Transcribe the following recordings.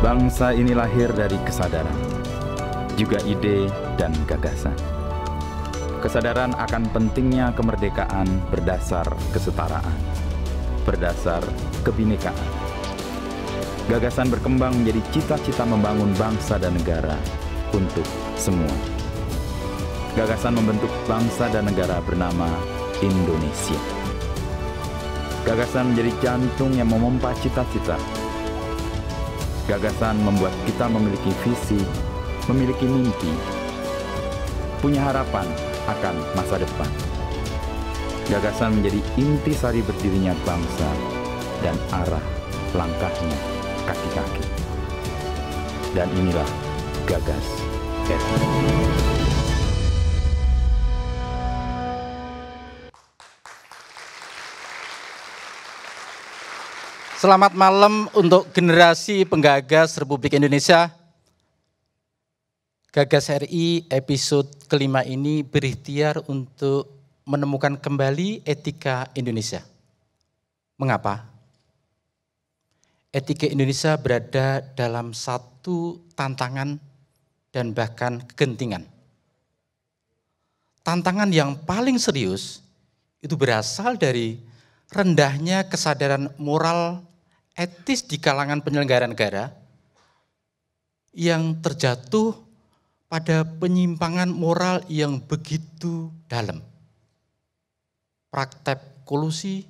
Bangsa ini lahir dari kesadaran, juga ide dan gagasan. Kesadaran akan pentingnya kemerdekaan berdasar kesetaraan, berdasar kebinekaan. Gagasan berkembang menjadi cita-cita membangun bangsa dan negara untuk semua. Gagasan membentuk bangsa dan negara bernama Indonesia. Gagasan menjadi jantung yang memompa cita-cita Gagasan membuat kita memiliki visi, memiliki mimpi, punya harapan akan masa depan. Gagasan menjadi inti sari berdirinya bangsa dan arah langkahnya kaki-kaki. Dan inilah Gagas F. Selamat malam untuk generasi penggagas Republik Indonesia. Gagas RI episode kelima ini berikhtiar untuk menemukan kembali etika Indonesia. Mengapa? Etika Indonesia berada dalam satu tantangan dan bahkan kegentingan. Tantangan yang paling serius itu berasal dari rendahnya kesadaran moral etis di kalangan penyelenggara negara yang terjatuh pada penyimpangan moral yang begitu dalam. Praktek kolusi,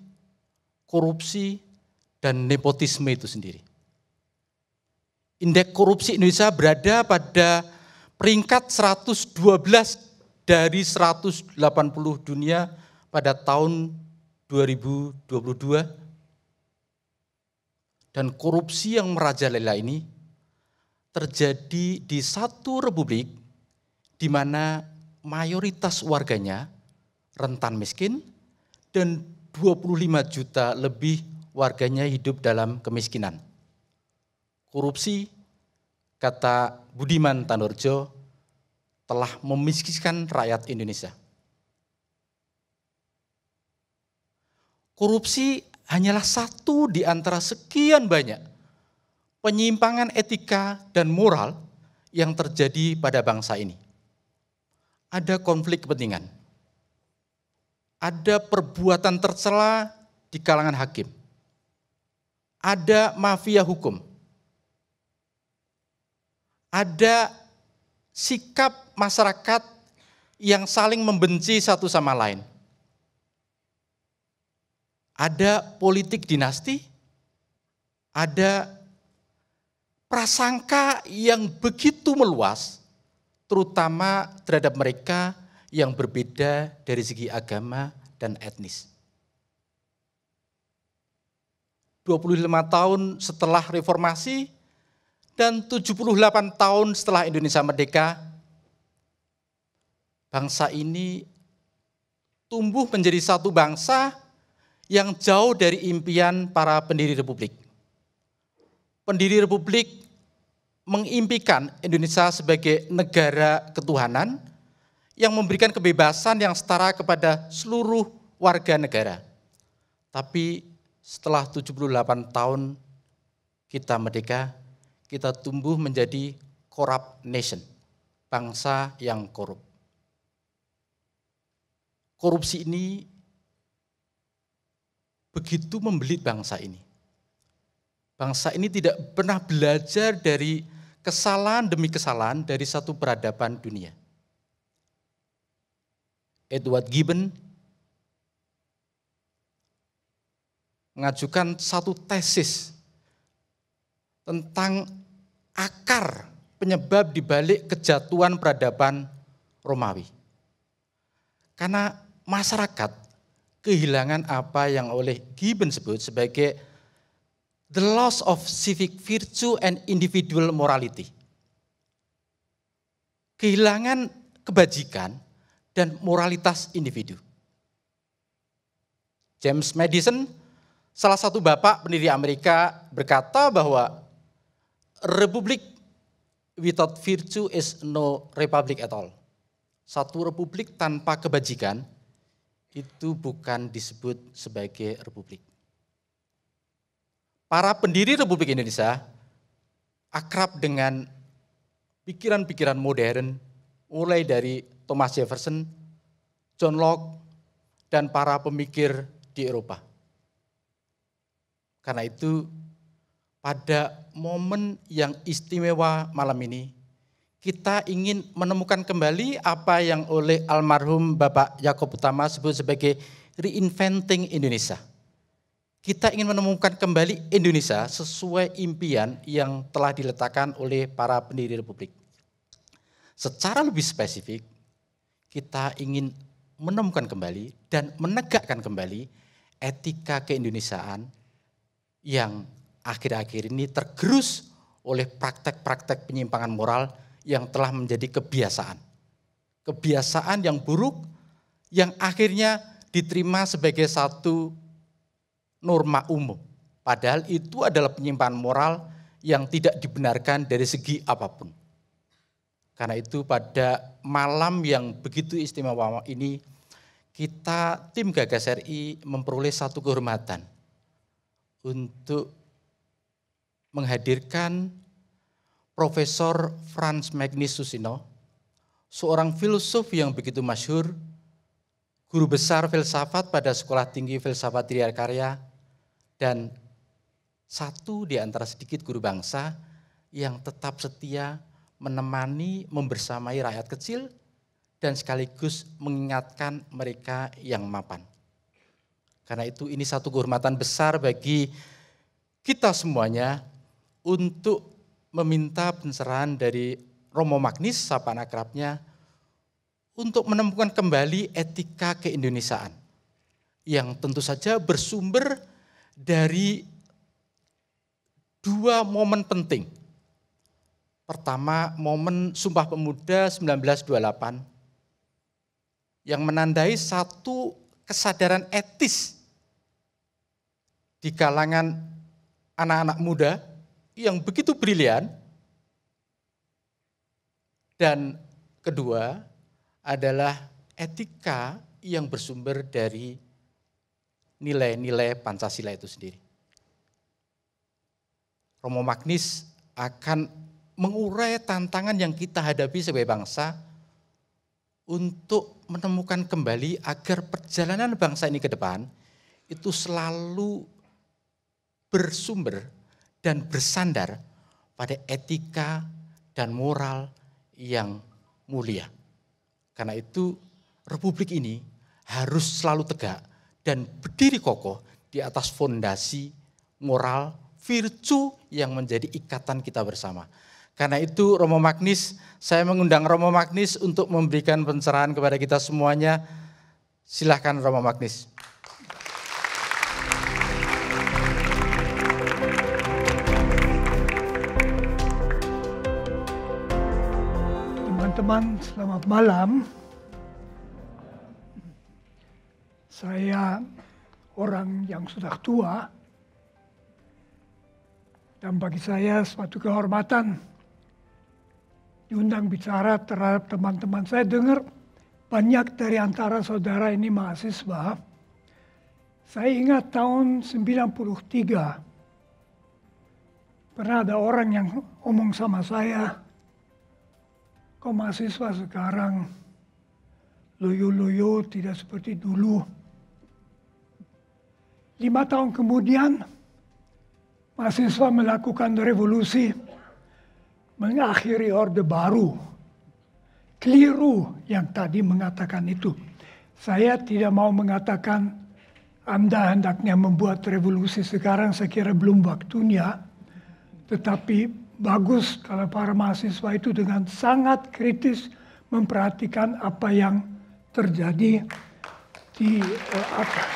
korupsi, dan nepotisme itu sendiri. Indeks korupsi Indonesia berada pada peringkat 112 dari 180 dunia pada tahun 2022 dan korupsi yang merajalela ini terjadi di satu republik di mana mayoritas warganya rentan miskin dan 25 juta lebih warganya hidup dalam kemiskinan. Korupsi, kata Budiman Tanurjo, telah memiskinkan rakyat Indonesia. Korupsi hanyalah satu di antara sekian banyak penyimpangan etika dan moral yang terjadi pada bangsa ini. Ada konflik kepentingan. Ada perbuatan tercela di kalangan hakim. Ada mafia hukum. Ada sikap masyarakat yang saling membenci satu sama lain ada politik dinasti, ada prasangka yang begitu meluas, terutama terhadap mereka yang berbeda dari segi agama dan etnis. 25 tahun setelah reformasi dan 78 tahun setelah Indonesia merdeka, bangsa ini tumbuh menjadi satu bangsa yang jauh dari impian para pendiri republik. Pendiri republik mengimpikan Indonesia sebagai negara ketuhanan yang memberikan kebebasan yang setara kepada seluruh warga negara. Tapi setelah 78 tahun kita merdeka, kita tumbuh menjadi corrupt nation, bangsa yang korup. Korupsi ini begitu membelit bangsa ini. Bangsa ini tidak pernah belajar dari kesalahan demi kesalahan dari satu peradaban dunia. Edward Gibbon mengajukan satu tesis tentang akar penyebab dibalik kejatuhan peradaban Romawi. Karena masyarakat kehilangan apa yang oleh Gibbon sebut sebagai the loss of civic virtue and individual morality. Kehilangan kebajikan dan moralitas individu. James Madison, salah satu bapak pendiri Amerika berkata bahwa republik without virtue is no republic at all. Satu republik tanpa kebajikan itu bukan disebut sebagai republik. Para pendiri Republik Indonesia akrab dengan pikiran-pikiran modern mulai dari Thomas Jefferson, John Locke, dan para pemikir di Eropa. Karena itu pada momen yang istimewa malam ini kita ingin menemukan kembali apa yang oleh almarhum Bapak Yakob Utama sebut sebagai reinventing Indonesia. Kita ingin menemukan kembali Indonesia sesuai impian yang telah diletakkan oleh para pendiri republik. Secara lebih spesifik, kita ingin menemukan kembali dan menegakkan kembali etika keindonesiaan yang akhir-akhir ini tergerus oleh praktek-praktek penyimpangan moral yang telah menjadi kebiasaan. Kebiasaan yang buruk yang akhirnya diterima sebagai satu norma umum. Padahal itu adalah penyimpanan moral yang tidak dibenarkan dari segi apapun. Karena itu pada malam yang begitu istimewa ini, kita tim Gagas RI memperoleh satu kehormatan untuk menghadirkan Profesor Franz Magnus Susino, seorang filosof yang begitu masyhur, guru besar filsafat pada Sekolah Tinggi Filsafat Karya, dan satu di antara sedikit guru bangsa yang tetap setia menemani, membersamai rakyat kecil, dan sekaligus mengingatkan mereka yang mapan. Karena itu ini satu kehormatan besar bagi kita semuanya untuk meminta pencerahan dari Romo Magnis, sapaan akrabnya, untuk menemukan kembali etika keindonesiaan. Yang tentu saja bersumber dari dua momen penting. Pertama, momen Sumpah Pemuda 1928 yang menandai satu kesadaran etis di kalangan anak-anak muda yang begitu brilian. Dan kedua adalah etika yang bersumber dari nilai-nilai Pancasila itu sendiri. Romo Magnis akan mengurai tantangan yang kita hadapi sebagai bangsa untuk menemukan kembali agar perjalanan bangsa ini ke depan itu selalu bersumber dan bersandar pada etika dan moral yang mulia. Karena itu republik ini harus selalu tegak dan berdiri kokoh di atas fondasi moral virtu yang menjadi ikatan kita bersama. Karena itu Romo Magnis, saya mengundang Romo Magnis untuk memberikan pencerahan kepada kita semuanya. Silahkan Romo Magnis. teman-teman, selamat malam. Saya orang yang sudah tua, dan bagi saya suatu kehormatan diundang bicara terhadap teman-teman. Saya dengar banyak dari antara saudara ini mahasiswa. Saya ingat tahun 93, pernah ada orang yang omong sama saya, Kau mahasiswa sekarang loyo-loyo tidak seperti dulu. Lima tahun kemudian, mahasiswa melakukan revolusi, mengakhiri Orde Baru. Keliru yang tadi mengatakan itu. Saya tidak mau mengatakan Anda hendaknya membuat revolusi sekarang, saya kira belum waktunya. Tetapi bagus kalau para mahasiswa itu dengan sangat kritis memperhatikan apa yang terjadi di uh, atas.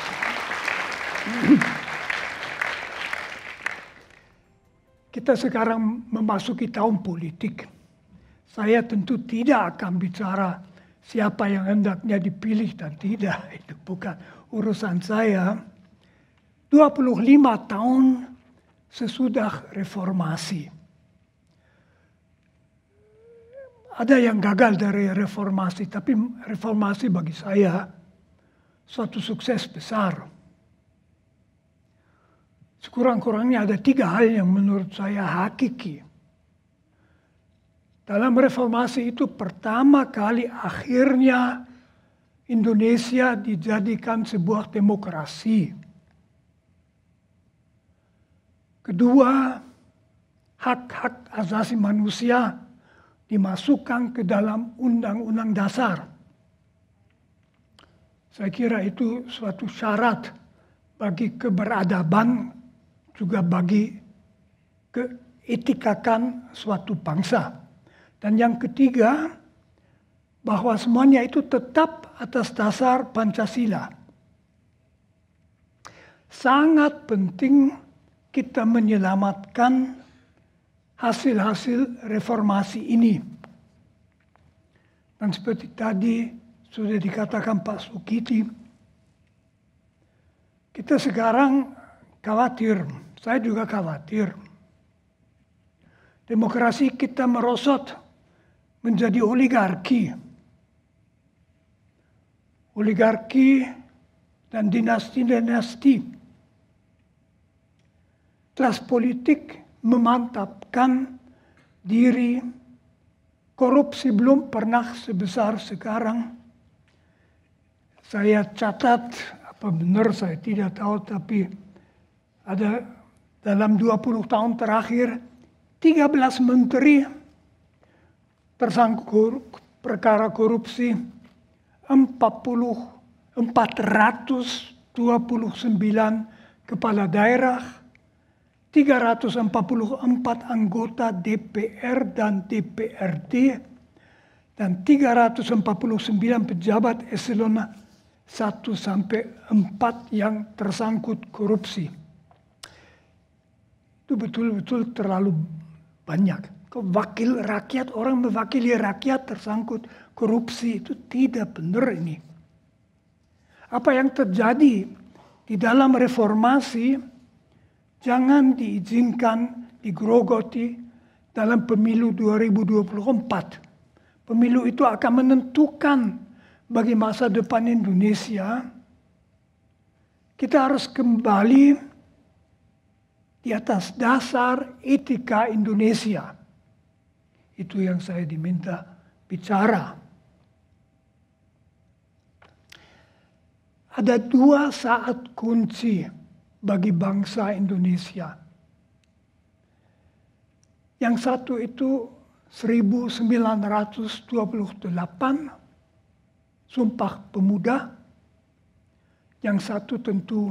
Kita sekarang memasuki tahun politik. Saya tentu tidak akan bicara siapa yang hendaknya dipilih dan tidak. Itu bukan urusan saya. 25 tahun sesudah reformasi Ada yang gagal dari reformasi, tapi reformasi bagi saya suatu sukses besar. Sekurang-kurangnya ada tiga hal yang menurut saya hakiki. Dalam reformasi itu pertama kali akhirnya Indonesia dijadikan sebuah demokrasi. Kedua, hak-hak asasi manusia dimasukkan ke dalam undang-undang dasar. Saya kira itu suatu syarat bagi keberadaban juga bagi keetikakan suatu bangsa. Dan yang ketiga, bahwa semuanya itu tetap atas dasar Pancasila. Sangat penting kita menyelamatkan hasil-hasil reformasi ini. Dan seperti tadi sudah dikatakan Pak Sukiti, kita sekarang khawatir, saya juga khawatir. Demokrasi kita merosot menjadi oligarki. Oligarki dan dinasti-dinasti. Kelas politik memantapkan diri. Korupsi belum pernah sebesar sekarang. Saya catat, apa benar saya tidak tahu, tapi ada dalam 20 tahun terakhir 13 menteri tersangkut perkara korupsi 40 429 kepala daerah 344 anggota DPR dan DPRD dan 349 pejabat eselon 1 sampai 4 yang tersangkut korupsi. Itu betul-betul terlalu banyak. Wakil rakyat, orang mewakili rakyat tersangkut korupsi itu tidak benar ini. Apa yang terjadi di dalam reformasi jangan diizinkan digrogoti dalam pemilu 2024. Pemilu itu akan menentukan bagi masa depan Indonesia. Kita harus kembali di atas dasar etika Indonesia. Itu yang saya diminta bicara. Ada dua saat kunci bagi bangsa Indonesia. Yang satu itu 1928 Sumpah Pemuda. Yang satu tentu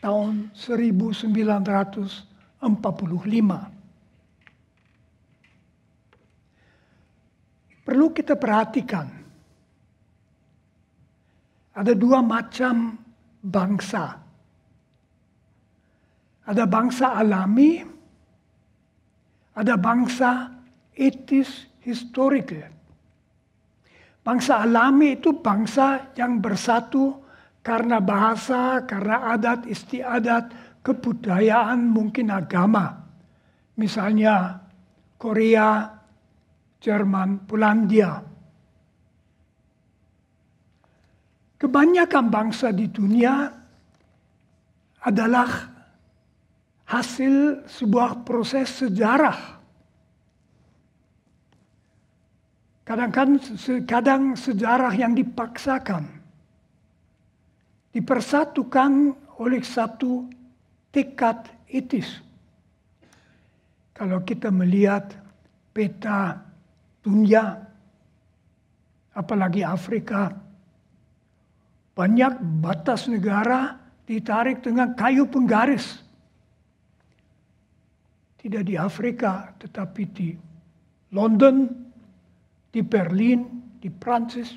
tahun 1945. Perlu kita perhatikan ada dua macam bangsa ada bangsa alami, ada bangsa etis historik. Bangsa alami itu bangsa yang bersatu karena bahasa, karena adat, istiadat, kebudayaan, mungkin agama. Misalnya Korea, Jerman, Polandia. Kebanyakan bangsa di dunia adalah hasil sebuah proses sejarah. Kadang-kadang sejarah yang dipaksakan, dipersatukan oleh satu tekad etis. Kalau kita melihat peta dunia, apalagi Afrika, banyak batas negara ditarik dengan kayu penggaris tidak di Afrika tetapi di London, di Berlin, di Prancis.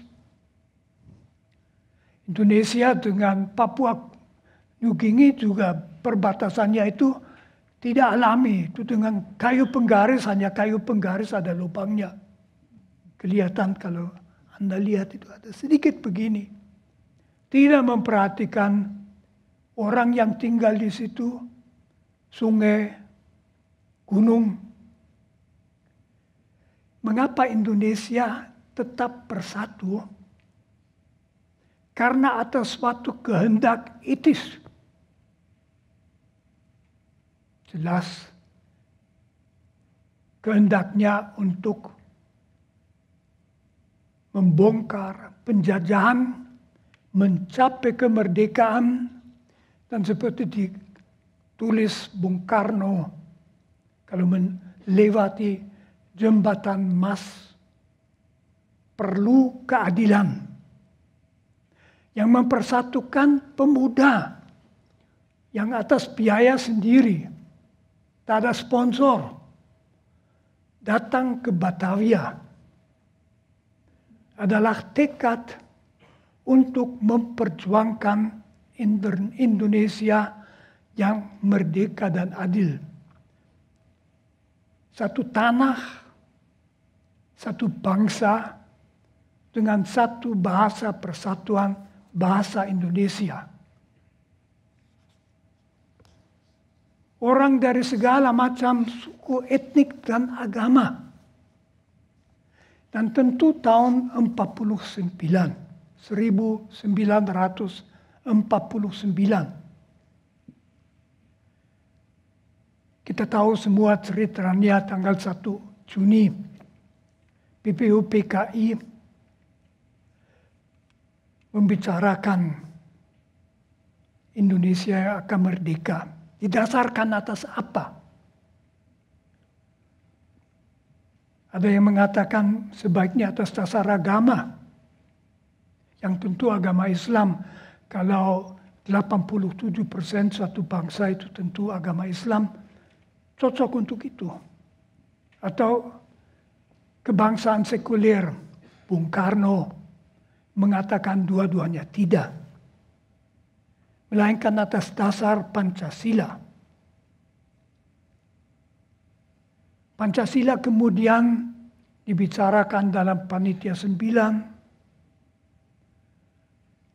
Indonesia dengan Papua New Guinea juga perbatasannya itu tidak alami, itu dengan kayu penggaris, hanya kayu penggaris ada lubangnya. Kelihatan kalau Anda lihat itu ada sedikit begini. Tidak memperhatikan orang yang tinggal di situ, sungai, gunung. Mengapa Indonesia tetap bersatu? Karena atas suatu kehendak itis. Jelas kehendaknya untuk membongkar penjajahan, mencapai kemerdekaan, dan seperti ditulis Bung Karno kalau melewati jembatan emas, perlu keadilan yang mempersatukan pemuda yang atas biaya sendiri, tak ada sponsor, datang ke Batavia adalah tekad untuk memperjuangkan Indonesia yang merdeka dan adil satu tanah, satu bangsa, dengan satu bahasa persatuan bahasa Indonesia. Orang dari segala macam suku etnik dan agama. Dan tentu tahun 49, 1949 Kita tahu semua ceritanya tanggal 1 Juni. PPU PKI membicarakan Indonesia yang akan merdeka. Didasarkan atas apa? Ada yang mengatakan sebaiknya atas dasar agama. Yang tentu agama Islam. Kalau 87% suatu bangsa itu tentu agama Islam cocok untuk itu. Atau kebangsaan sekuler, Bung Karno mengatakan dua-duanya tidak. Melainkan atas dasar Pancasila. Pancasila kemudian dibicarakan dalam Panitia sembilan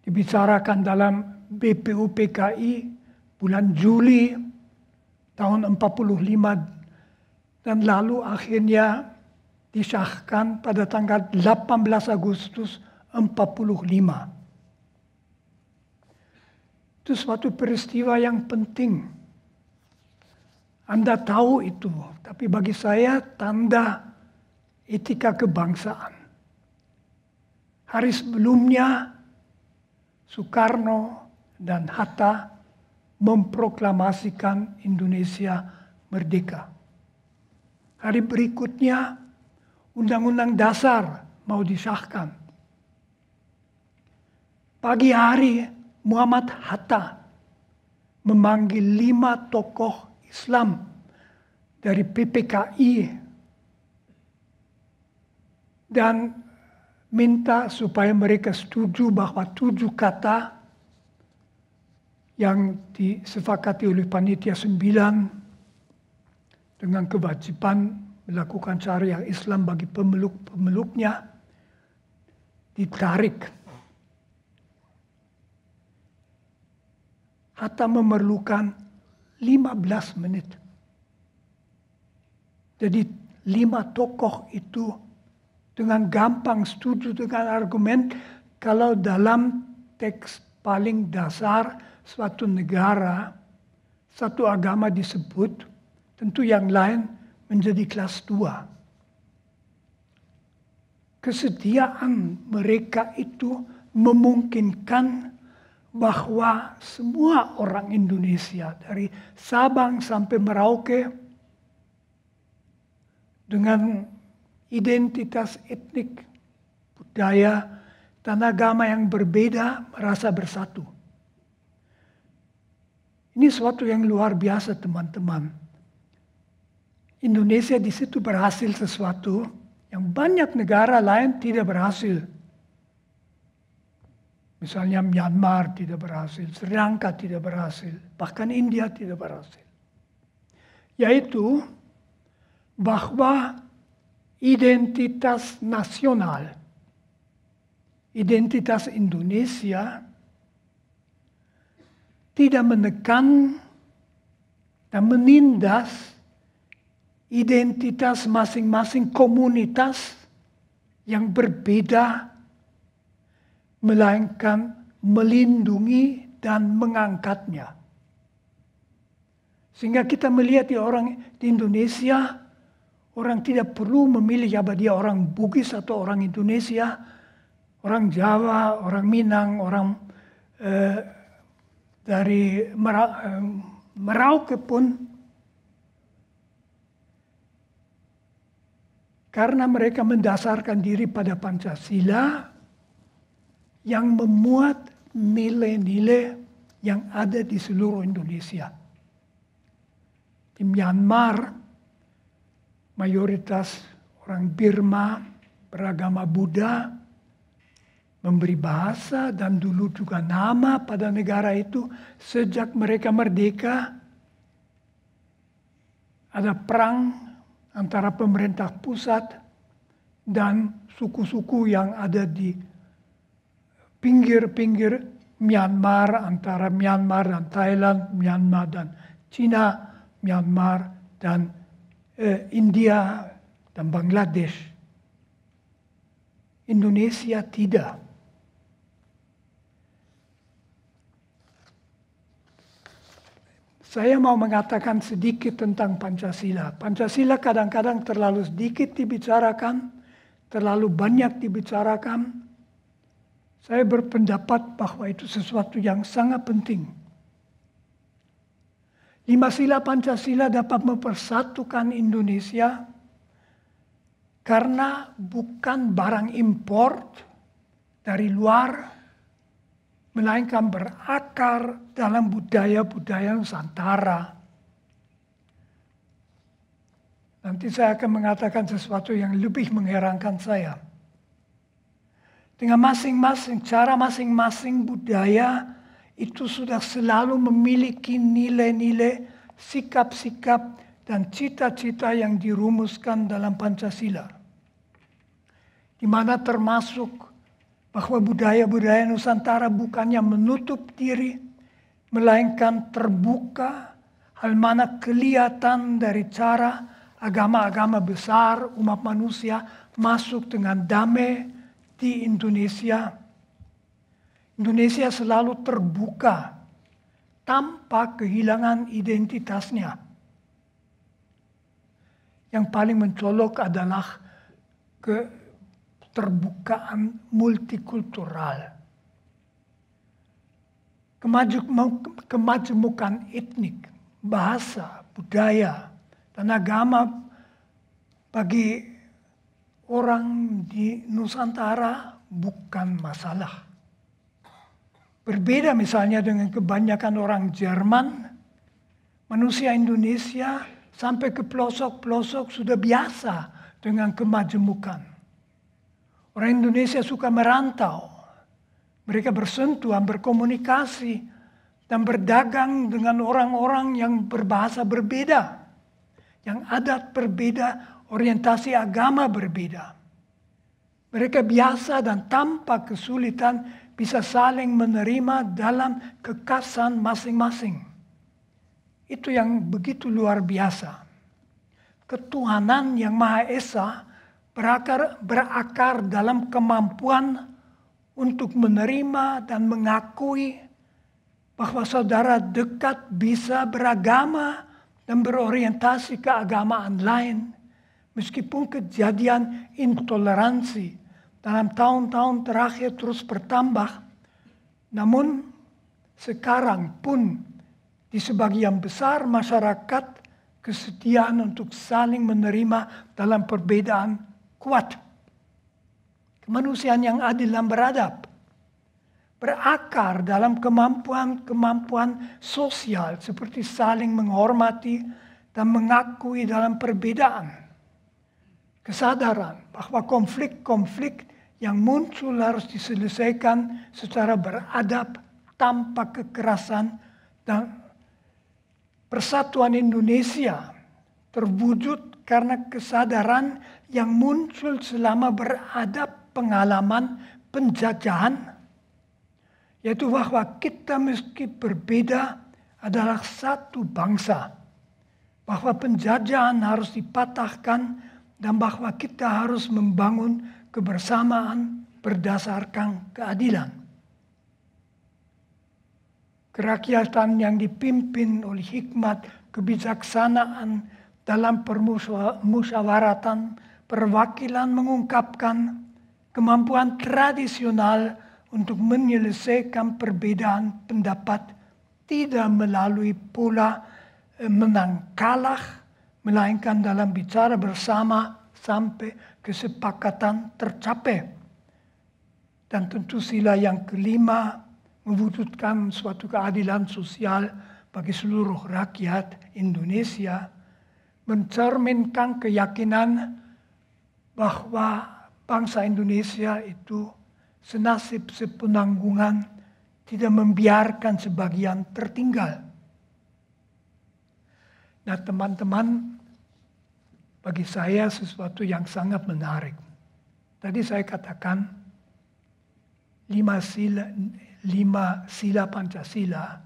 dibicarakan dalam BPUPKI bulan Juli tahun 45 dan lalu akhirnya disahkan pada tanggal 18 Agustus 45. Itu suatu peristiwa yang penting. Anda tahu itu, tapi bagi saya tanda etika kebangsaan. Hari sebelumnya, Soekarno dan Hatta memproklamasikan Indonesia merdeka. Hari berikutnya, Undang-Undang Dasar mau disahkan. Pagi hari, Muhammad Hatta memanggil lima tokoh Islam dari PPKI dan minta supaya mereka setuju bahwa tujuh kata yang disepakati oleh panitia sembilan dengan kewajiban melakukan syariah Islam bagi pemeluk-pemeluknya ditarik. Hatta memerlukan 15 menit. Jadi lima tokoh itu dengan gampang setuju dengan argumen kalau dalam teks paling dasar suatu negara, satu agama disebut, tentu yang lain menjadi kelas dua. Kesetiaan mereka itu memungkinkan bahwa semua orang Indonesia dari Sabang sampai Merauke dengan identitas etnik, budaya, dan agama yang berbeda merasa bersatu. Ini suatu yang luar biasa teman-teman. Indonesia di situ berhasil sesuatu yang banyak negara lain tidak berhasil. Misalnya Myanmar tidak berhasil, Sri Lanka tidak berhasil, bahkan India tidak berhasil. Yaitu bahwa identitas nasional, identitas Indonesia tidak menekan dan menindas identitas masing-masing komunitas yang berbeda, melainkan melindungi dan mengangkatnya. Sehingga kita melihat di ya orang di Indonesia, orang tidak perlu memilih apa dia orang Bugis atau orang Indonesia, orang Jawa, orang Minang, orang eh, dari eh, Merauke pun karena mereka mendasarkan diri pada Pancasila yang memuat nilai-nilai yang ada di seluruh Indonesia. Di Myanmar, mayoritas orang Birma beragama Buddha, memberi bahasa dan dulu juga nama pada negara itu sejak mereka merdeka. Ada perang antara pemerintah pusat dan suku-suku yang ada di pinggir-pinggir Myanmar antara Myanmar dan Thailand, Myanmar dan China Myanmar dan eh, India dan Bangladesh. Indonesia tidak Saya mau mengatakan sedikit tentang Pancasila. Pancasila kadang-kadang terlalu sedikit dibicarakan, terlalu banyak dibicarakan. Saya berpendapat bahwa itu sesuatu yang sangat penting. Lima sila Pancasila dapat mempersatukan Indonesia karena bukan barang import dari luar, melainkan berakar dalam budaya-budaya Nusantara. Nanti saya akan mengatakan sesuatu yang lebih mengherankan saya. Dengan masing-masing, cara masing-masing budaya itu sudah selalu memiliki nilai-nilai, sikap-sikap, dan cita-cita yang dirumuskan dalam Pancasila. Di mana termasuk bahwa budaya-budaya Nusantara bukannya menutup diri, melainkan terbuka, hal mana kelihatan dari cara agama-agama besar umat manusia masuk dengan damai di Indonesia. Indonesia selalu terbuka tanpa kehilangan identitasnya. Yang paling mencolok adalah ke keterbukaan multikultural, kemajemukan etnik, bahasa, budaya, dan agama bagi orang di Nusantara bukan masalah. Berbeda misalnya dengan kebanyakan orang Jerman, manusia Indonesia sampai ke pelosok-pelosok sudah biasa dengan kemajemukan. Orang Indonesia suka merantau. Mereka bersentuhan, berkomunikasi, dan berdagang dengan orang-orang yang berbahasa berbeda, yang adat berbeda, orientasi agama berbeda. Mereka biasa dan tanpa kesulitan bisa saling menerima dalam kekasan masing-masing. Itu yang begitu luar biasa. Ketuhanan yang Maha Esa berakar, berakar dalam kemampuan untuk menerima dan mengakui bahwa saudara dekat bisa beragama dan berorientasi keagamaan lain. Meskipun kejadian intoleransi dalam tahun-tahun terakhir terus bertambah, namun sekarang pun di sebagian besar masyarakat kesetiaan untuk saling menerima dalam perbedaan kuat. Kemanusiaan yang adil dan beradab. Berakar dalam kemampuan-kemampuan sosial seperti saling menghormati dan mengakui dalam perbedaan. Kesadaran bahwa konflik-konflik yang muncul harus diselesaikan secara beradab tanpa kekerasan dan persatuan Indonesia terwujud karena kesadaran yang muncul selama berada pengalaman penjajahan, yaitu bahwa kita meski berbeda adalah satu bangsa. Bahwa penjajahan harus dipatahkan dan bahwa kita harus membangun kebersamaan berdasarkan keadilan kerakyatan yang dipimpin oleh hikmat kebijaksanaan dalam permusyawaratan perwakilan mengungkapkan kemampuan tradisional untuk menyelesaikan perbedaan pendapat tidak melalui pula eh, menang kalah, melainkan dalam bicara bersama sampai kesepakatan tercapai. Dan tentu sila yang kelima membutuhkan suatu keadilan sosial bagi seluruh rakyat Indonesia, mencerminkan keyakinan bahwa bangsa Indonesia itu senasib sepenanggungan tidak membiarkan sebagian tertinggal. Nah teman-teman, bagi saya sesuatu yang sangat menarik. Tadi saya katakan, lima sila, lima sila Pancasila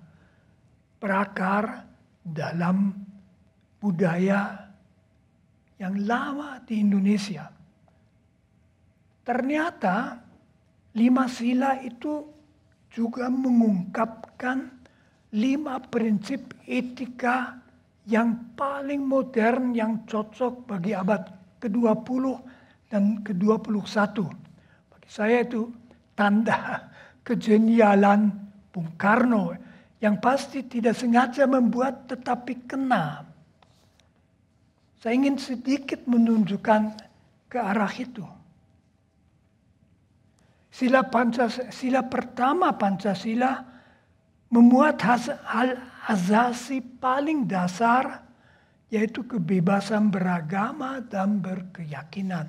berakar dalam budaya yang lama di Indonesia – Ternyata lima sila itu juga mengungkapkan lima prinsip etika yang paling modern yang cocok bagi abad ke-20 dan ke-21. Bagi saya itu tanda kejenialan Bung Karno yang pasti tidak sengaja membuat tetapi kena. Saya ingin sedikit menunjukkan ke arah itu sila Pancasila pertama Pancasila memuat hal asasi paling dasar yaitu kebebasan beragama dan berkeyakinan.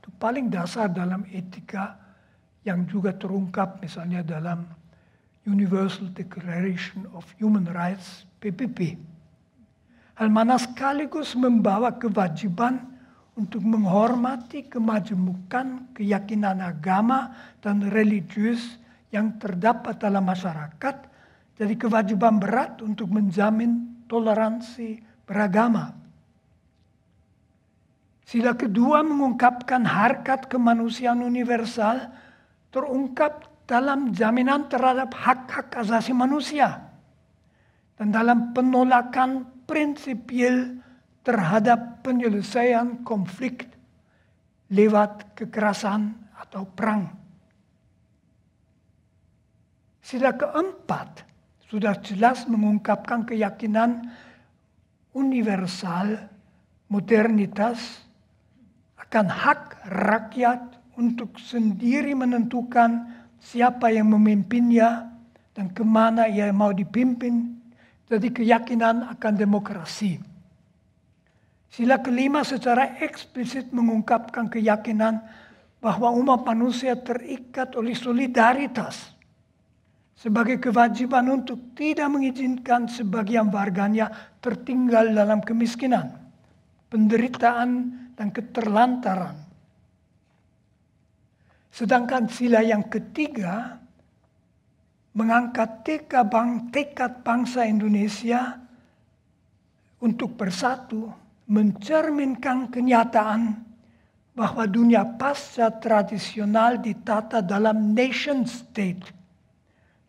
Itu paling dasar dalam etika yang juga terungkap misalnya dalam Universal Declaration of Human Rights PPP. Hal mana sekaligus membawa kewajiban untuk menghormati kemajemukan keyakinan agama dan religius yang terdapat dalam masyarakat jadi kewajiban berat untuk menjamin toleransi beragama. Sila kedua mengungkapkan harkat kemanusiaan universal terungkap dalam jaminan terhadap hak-hak asasi manusia dan dalam penolakan prinsipil terhadap penyelesaian konflik lewat kekerasan atau perang. Sila keempat sudah jelas mengungkapkan keyakinan universal modernitas akan hak rakyat untuk sendiri menentukan siapa yang memimpinnya dan kemana ia mau dipimpin. Jadi keyakinan akan demokrasi. Sila kelima secara eksplisit mengungkapkan keyakinan bahwa umat manusia terikat oleh solidaritas sebagai kewajiban untuk tidak mengizinkan sebagian warganya tertinggal dalam kemiskinan, penderitaan, dan keterlantaran. Sedangkan sila yang ketiga mengangkat tekad bangsa Indonesia untuk bersatu mencerminkan kenyataan bahwa dunia pasca tradisional ditata dalam nation state.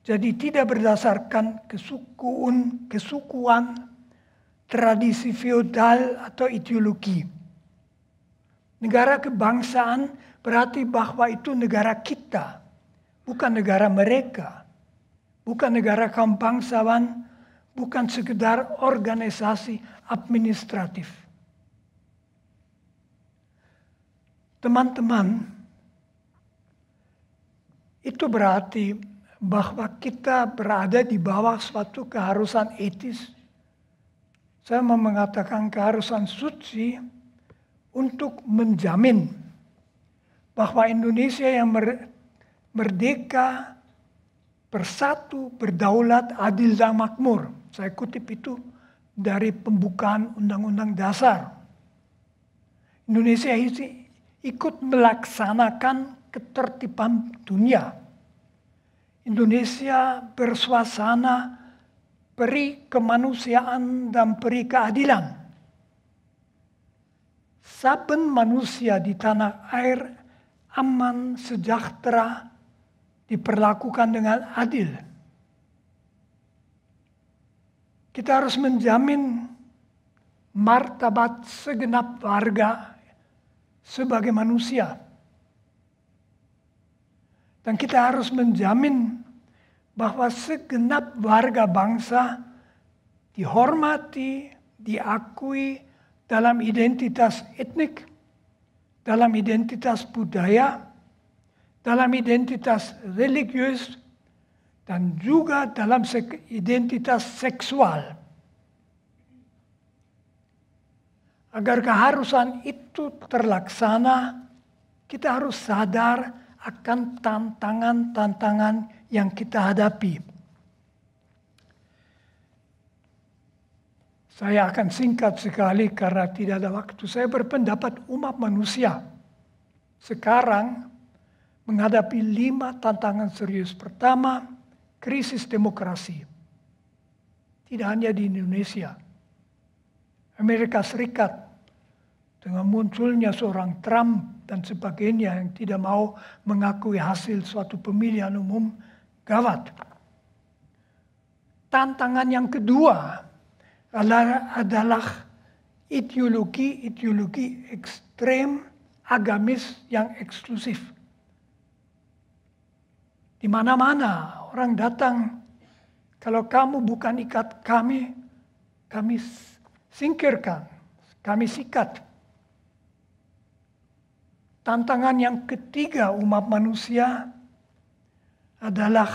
Jadi tidak berdasarkan kesukuan, kesukuan tradisi feodal atau ideologi. Negara kebangsaan berarti bahwa itu negara kita, bukan negara mereka. Bukan negara kaum bangsawan, bukan sekedar organisasi administratif. Teman-teman, itu berarti bahwa kita berada di bawah suatu keharusan etis. Saya mau mengatakan keharusan suci untuk menjamin bahwa Indonesia yang merdeka, bersatu, berdaulat, adil, dan makmur. Saya kutip itu dari pembukaan Undang-Undang Dasar. Indonesia ikut melaksanakan ketertiban dunia. Indonesia bersuasana peri kemanusiaan dan peri keadilan. Saben manusia di tanah air aman, sejahtera, diperlakukan dengan adil. Kita harus menjamin martabat segenap warga sebagai manusia. Dan kita harus menjamin bahwa segenap warga bangsa dihormati, diakui dalam identitas etnik, dalam identitas budaya, dalam identitas religius, dan juga dalam identitas seksual. Agar keharusan itu terlaksana, kita harus sadar akan tantangan-tantangan yang kita hadapi. Saya akan singkat sekali karena tidak ada waktu. Saya berpendapat umat manusia sekarang menghadapi lima tantangan serius. Pertama, krisis demokrasi. Tidak hanya di Indonesia. Amerika Serikat dengan munculnya seorang Trump dan sebagainya yang tidak mau mengakui hasil suatu pemilihan umum, gawat. Tantangan yang kedua adalah, ideologi-ideologi ekstrem agamis yang eksklusif. Di mana-mana orang datang, kalau kamu bukan ikat kami, kami singkirkan, kami sikat. Tantangan yang ketiga umat manusia adalah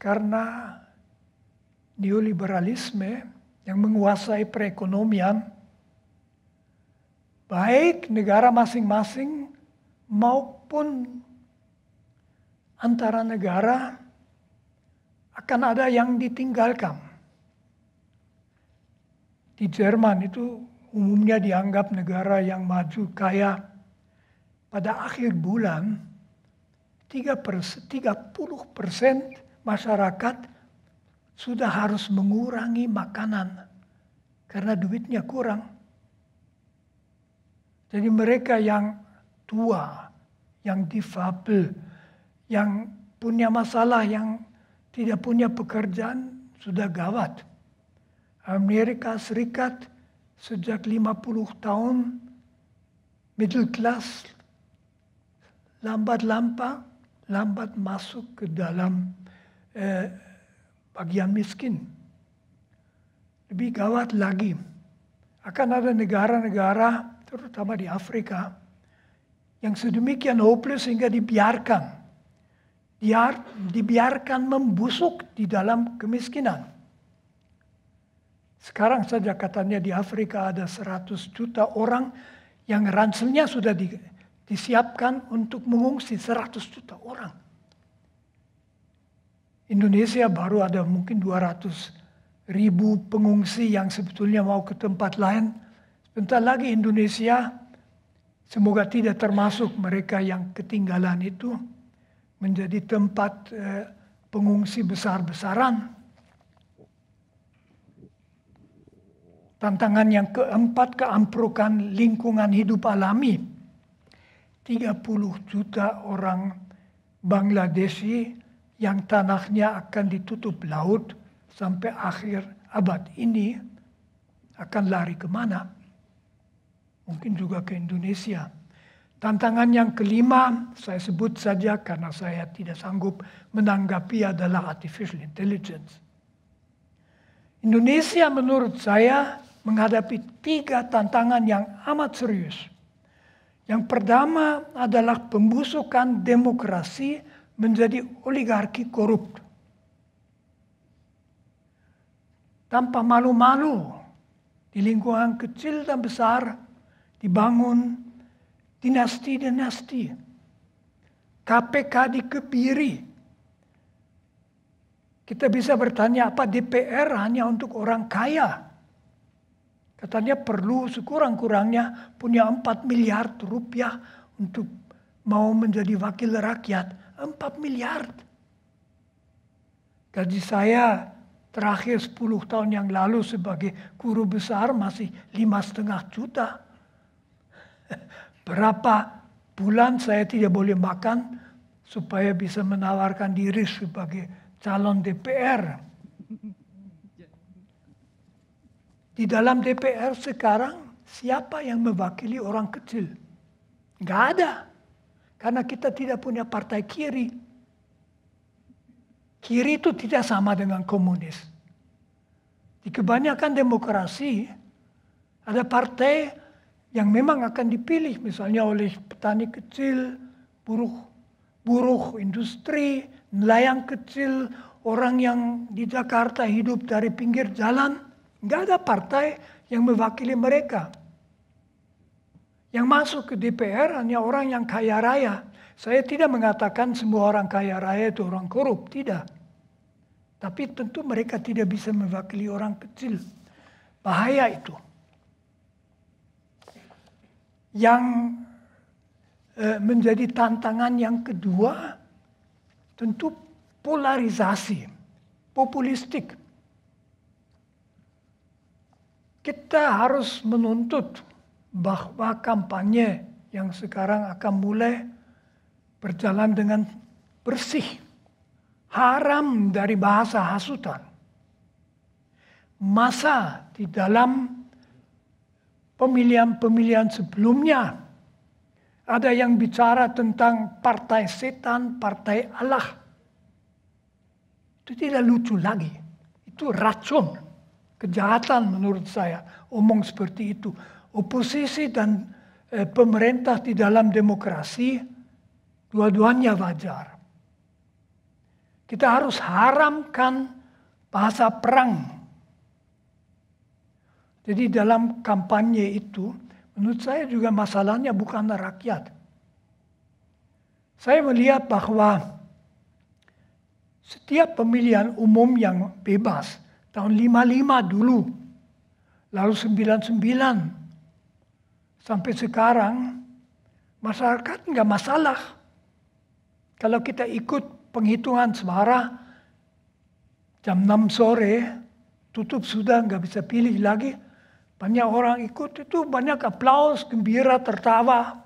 karena neoliberalisme yang menguasai perekonomian, baik negara masing-masing maupun antara negara akan ada yang ditinggalkan. Di Jerman itu umumnya dianggap negara yang maju kaya pada akhir bulan 30 persen masyarakat sudah harus mengurangi makanan karena duitnya kurang. Jadi mereka yang tua, yang difabel, yang punya masalah, yang tidak punya pekerjaan sudah gawat. Amerika Serikat sejak 50 tahun middle class lambat lampa, lambat masuk ke dalam eh, bagian miskin. Lebih gawat lagi. Akan ada negara-negara, terutama di Afrika, yang sedemikian hopeless sehingga dibiarkan. biar dibiarkan membusuk di dalam kemiskinan. Sekarang saja katanya di Afrika ada 100 juta orang yang ranselnya sudah di, disiapkan untuk mengungsi 100 juta orang. Indonesia baru ada mungkin 200 ribu pengungsi yang sebetulnya mau ke tempat lain. Sebentar lagi Indonesia semoga tidak termasuk mereka yang ketinggalan itu menjadi tempat eh, pengungsi besar-besaran. Tantangan yang keempat keamprukan lingkungan hidup alami 30 juta orang Bangladeshi yang tanahnya akan ditutup laut sampai akhir abad ini akan lari kemana? Mungkin juga ke Indonesia. Tantangan yang kelima saya sebut saja karena saya tidak sanggup menanggapi adalah artificial intelligence. Indonesia menurut saya menghadapi tiga tantangan yang amat serius yang pertama adalah pembusukan demokrasi menjadi oligarki korup. Tanpa malu-malu di lingkungan kecil dan besar dibangun dinasti-dinasti. KPK dikepiri. Kita bisa bertanya apa DPR hanya untuk orang kaya? Katanya perlu sekurang-kurangnya punya 4 miliar rupiah untuk mau menjadi wakil rakyat. 4 miliar. Gaji saya terakhir 10 tahun yang lalu sebagai guru besar masih lima setengah juta. Berapa bulan saya tidak boleh makan supaya bisa menawarkan diri sebagai calon DPR. Di dalam DPR sekarang siapa yang mewakili orang kecil? Gak ada. Karena kita tidak punya partai kiri. Kiri itu tidak sama dengan komunis. Di kebanyakan demokrasi ada partai yang memang akan dipilih misalnya oleh petani kecil, buruh buruh industri, nelayan kecil, orang yang di Jakarta hidup dari pinggir jalan Nggak ada partai yang mewakili mereka. Yang masuk ke DPR hanya orang yang kaya raya. Saya tidak mengatakan semua orang kaya raya itu orang korup, tidak. Tapi tentu mereka tidak bisa mewakili orang kecil. Bahaya itu. Yang eh, menjadi tantangan yang kedua tentu polarisasi, populistik kita harus menuntut bahwa kampanye yang sekarang akan mulai berjalan dengan bersih, haram dari bahasa hasutan. Masa di dalam pemilihan-pemilihan sebelumnya ada yang bicara tentang partai setan, partai Allah. Itu tidak lucu lagi. Itu racun kejahatan menurut saya omong seperti itu. Oposisi dan e, pemerintah di dalam demokrasi dua-duanya wajar. Kita harus haramkan bahasa perang. Jadi dalam kampanye itu menurut saya juga masalahnya bukan rakyat. Saya melihat bahwa setiap pemilihan umum yang bebas tahun 55 dulu, lalu 99 sampai sekarang masyarakat nggak masalah. Kalau kita ikut penghitungan suara jam 6 sore tutup sudah nggak bisa pilih lagi. Banyak orang ikut itu banyak aplaus, gembira, tertawa.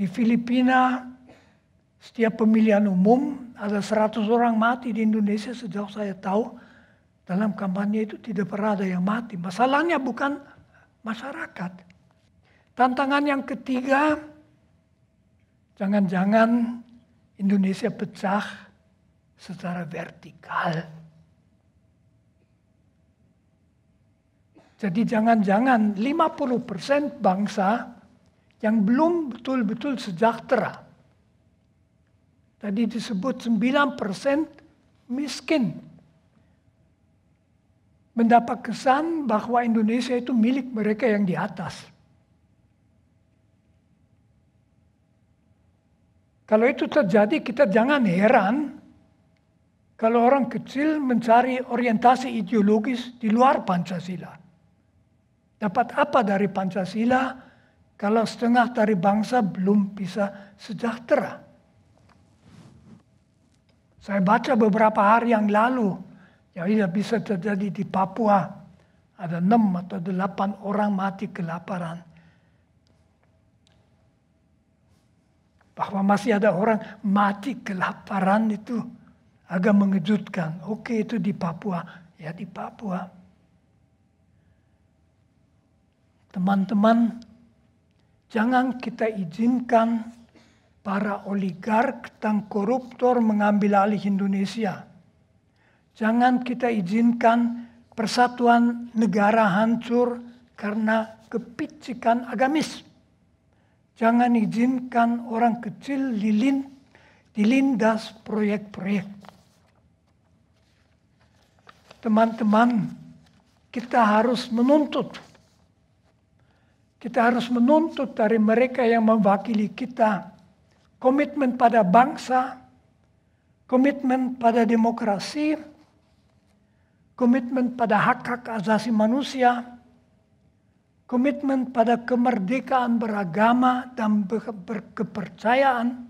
Di Filipina setiap pemilihan umum ada 100 orang mati di Indonesia sejauh saya tahu dalam kampanye itu tidak pernah ada yang mati. Masalahnya bukan masyarakat. Tantangan yang ketiga, jangan-jangan Indonesia pecah secara vertikal. Jadi jangan-jangan 50% bangsa yang belum betul-betul sejahtera Tadi disebut 9% miskin. Mendapat kesan bahwa Indonesia itu milik mereka yang di atas. Kalau itu terjadi, kita jangan heran kalau orang kecil mencari orientasi ideologis di luar Pancasila. Dapat apa dari Pancasila kalau setengah dari bangsa belum bisa sejahtera? Saya baca beberapa hari yang lalu, ya ini bisa terjadi di Papua. Ada enam atau delapan orang mati kelaparan. Bahwa masih ada orang mati kelaparan itu agak mengejutkan. Oke itu di Papua, ya di Papua. Teman-teman, jangan kita izinkan para oligark dan koruptor mengambil alih Indonesia. Jangan kita izinkan persatuan negara hancur karena kepicikan agamis. Jangan izinkan orang kecil lilin dilindas proyek-proyek. Teman-teman, kita harus menuntut. Kita harus menuntut dari mereka yang mewakili kita komitmen pada bangsa, komitmen pada demokrasi, komitmen pada hak-hak asasi manusia, komitmen pada kemerdekaan beragama dan berkepercayaan,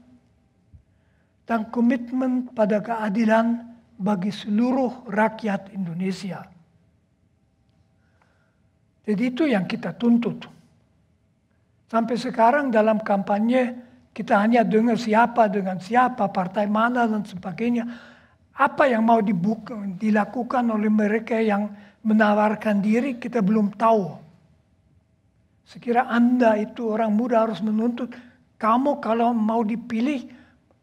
dan komitmen pada keadilan bagi seluruh rakyat Indonesia. Jadi itu yang kita tuntut. Sampai sekarang dalam kampanye kita hanya dengar siapa dengan siapa, partai mana dan sebagainya. Apa yang mau dibuka, dilakukan oleh mereka yang menawarkan diri kita belum tahu. Sekira Anda itu orang muda harus menuntut, kamu kalau mau dipilih,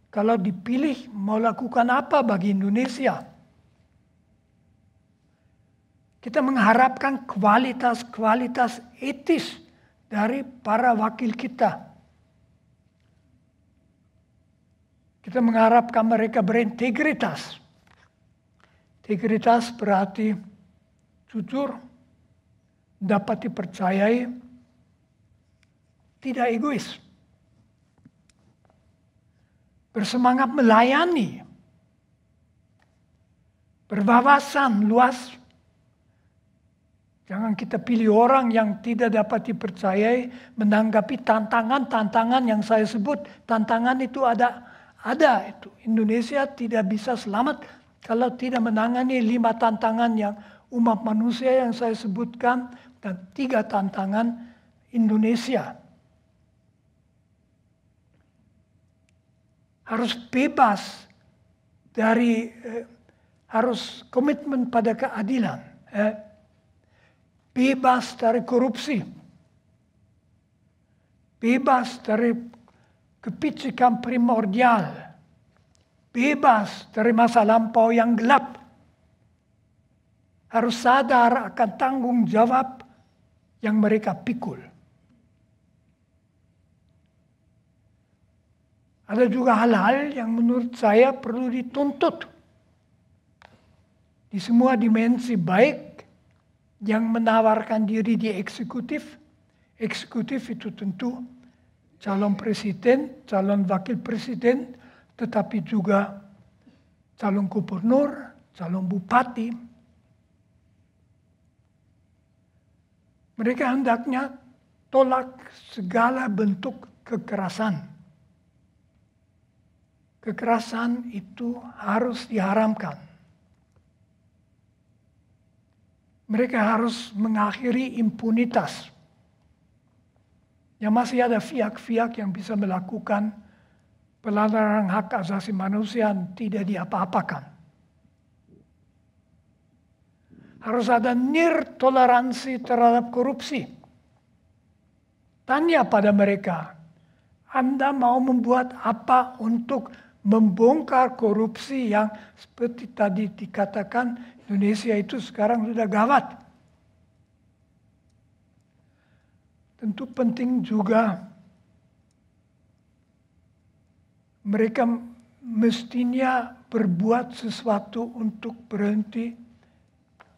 kalau dipilih mau lakukan apa bagi Indonesia? Kita mengharapkan kualitas-kualitas etis dari para wakil kita. Kita mengharapkan mereka berintegritas. Integritas berarti jujur, dapat dipercayai, tidak egois. Bersemangat melayani, berwawasan luas. Jangan kita pilih orang yang tidak dapat dipercayai menanggapi tantangan-tantangan yang saya sebut. Tantangan itu ada ada itu. Indonesia tidak bisa selamat kalau tidak menangani lima tantangan yang umat manusia yang saya sebutkan dan tiga tantangan Indonesia. Harus bebas dari eh, harus komitmen pada keadilan, eh, bebas dari korupsi, bebas dari kepicikan primordial, bebas dari masa lampau yang gelap. Harus sadar akan tanggung jawab yang mereka pikul. Ada juga hal-hal yang menurut saya perlu dituntut di semua dimensi baik yang menawarkan diri di eksekutif. Eksekutif itu tentu calon presiden, calon wakil presiden, tetapi juga calon gubernur, calon bupati. Mereka hendaknya tolak segala bentuk kekerasan. Kekerasan itu harus diharamkan. Mereka harus mengakhiri impunitas yang masih ada fiak-fiak yang bisa melakukan pelanggaran hak asasi manusia yang tidak diapa-apakan. Harus ada nir toleransi terhadap korupsi. Tanya pada mereka, Anda mau membuat apa untuk membongkar korupsi yang seperti tadi dikatakan Indonesia itu sekarang sudah gawat. tentu penting juga mereka mestinya berbuat sesuatu untuk berhenti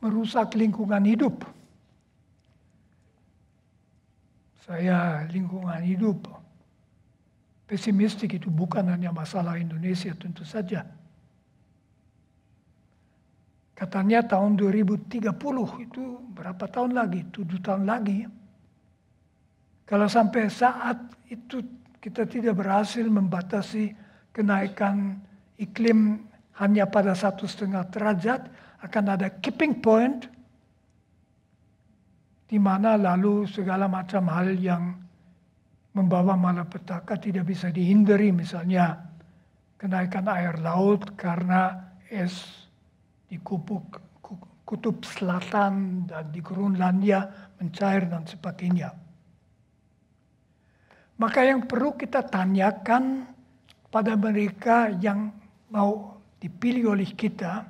merusak lingkungan hidup. Saya lingkungan hidup pesimistik itu bukan hanya masalah Indonesia tentu saja. Katanya tahun 2030 itu berapa tahun lagi? Tujuh tahun lagi ya. Kalau sampai saat itu kita tidak berhasil membatasi kenaikan iklim hanya pada satu setengah derajat, akan ada keeping point di mana lalu segala macam hal yang membawa malapetaka tidak bisa dihindari misalnya kenaikan air laut karena es di kubuk kutub selatan dan di Groenlandia mencair dan sebagainya. Maka yang perlu kita tanyakan pada mereka yang mau dipilih oleh kita,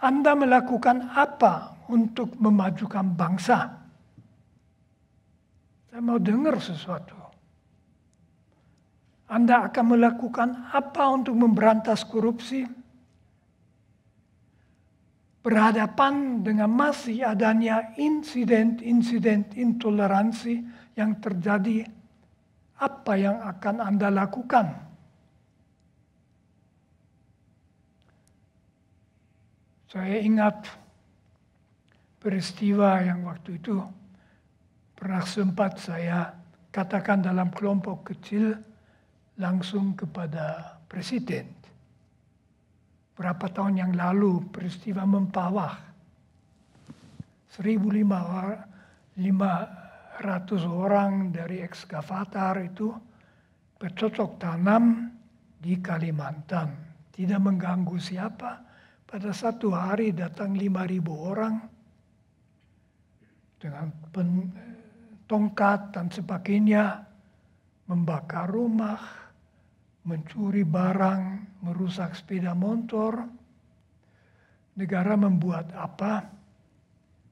Anda melakukan apa untuk memajukan bangsa? Saya mau dengar sesuatu. Anda akan melakukan apa untuk memberantas korupsi? Berhadapan dengan masih adanya insiden-insiden intoleransi, yang terjadi, apa yang akan Anda lakukan? Saya ingat peristiwa yang waktu itu pernah sempat saya katakan dalam kelompok kecil langsung kepada presiden. Berapa tahun yang lalu peristiwa mempawah. 1500 ratus orang dari ekskavator itu bercocok tanam di Kalimantan. Tidak mengganggu siapa. Pada satu hari datang lima ribu orang dengan pen, tongkat dan sebagainya, membakar rumah, mencuri barang, merusak sepeda motor. Negara membuat apa?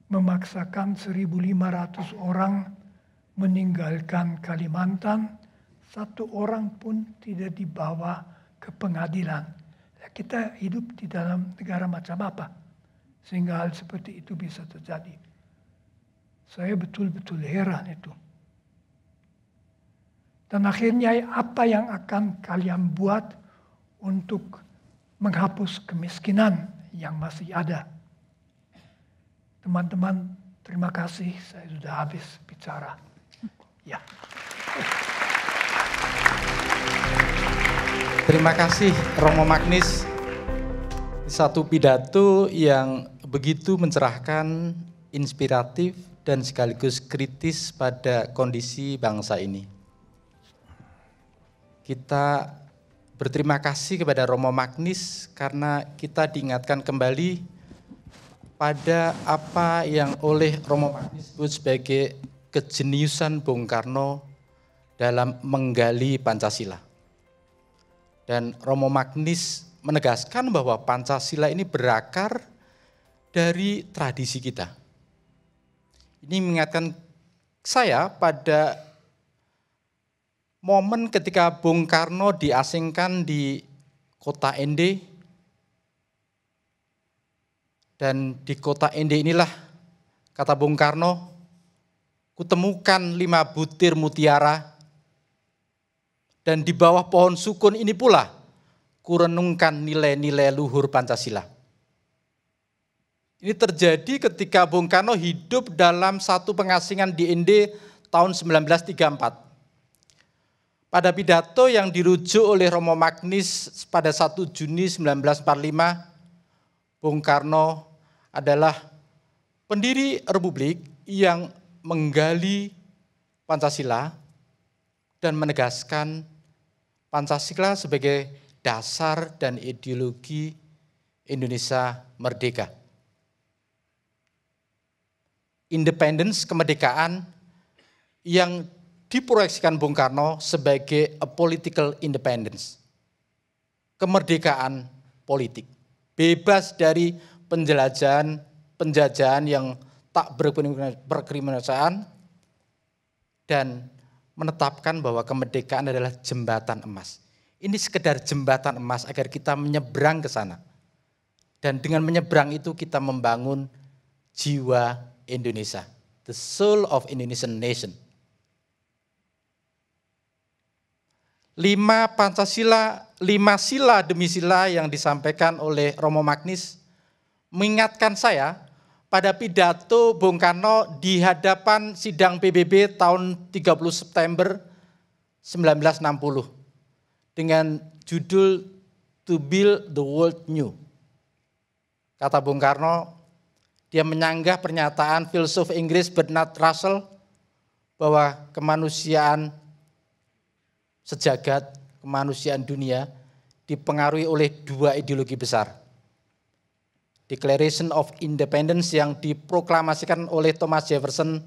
Memaksakan 1.500 orang meninggalkan Kalimantan, satu orang pun tidak dibawa ke pengadilan. Ya, kita hidup di dalam negara macam apa? Sehingga hal seperti itu bisa terjadi. Saya betul-betul heran itu. Dan akhirnya apa yang akan kalian buat untuk menghapus kemiskinan yang masih ada? Teman-teman, terima kasih saya sudah habis bicara. Ya. Terima kasih Romo Magnis. Satu pidato yang begitu mencerahkan, inspiratif, dan sekaligus kritis pada kondisi bangsa ini. Kita berterima kasih kepada Romo Magnis karena kita diingatkan kembali pada apa yang oleh Romo Magnis disebut sebagai kejeniusan Bung Karno dalam menggali Pancasila. Dan Romo Magnis menegaskan bahwa Pancasila ini berakar dari tradisi kita. Ini mengingatkan saya pada momen ketika Bung Karno diasingkan di kota Ende dan di kota Ende inilah kata Bung Karno kutemukan lima butir mutiara. Dan di bawah pohon sukun ini pula kurenungkan nilai-nilai luhur Pancasila. Ini terjadi ketika Bung Karno hidup dalam satu pengasingan di Inde tahun 1934. Pada pidato yang dirujuk oleh Romo Magnis pada 1 Juni 1945, Bung Karno adalah pendiri Republik yang menggali Pancasila dan menegaskan Pancasila sebagai dasar dan ideologi Indonesia merdeka. Independence, kemerdekaan yang diproyeksikan Bung Karno sebagai a political independence. Kemerdekaan politik, bebas dari penjelajahan penjajahan yang tak berkriminalisasi dan menetapkan bahwa kemerdekaan adalah jembatan emas. Ini sekedar jembatan emas agar kita menyeberang ke sana. Dan dengan menyeberang itu kita membangun jiwa Indonesia, the soul of Indonesian nation. Lima Pancasila, lima sila demi sila yang disampaikan oleh Romo Magnis mengingatkan saya pada pidato Bung Karno di hadapan sidang PBB tahun 30 September 1960 dengan judul To Build the World New. Kata Bung Karno, dia menyanggah pernyataan filsuf Inggris Bernard Russell bahwa kemanusiaan sejagat, kemanusiaan dunia dipengaruhi oleh dua ideologi besar Declaration of Independence yang diproklamasikan oleh Thomas Jefferson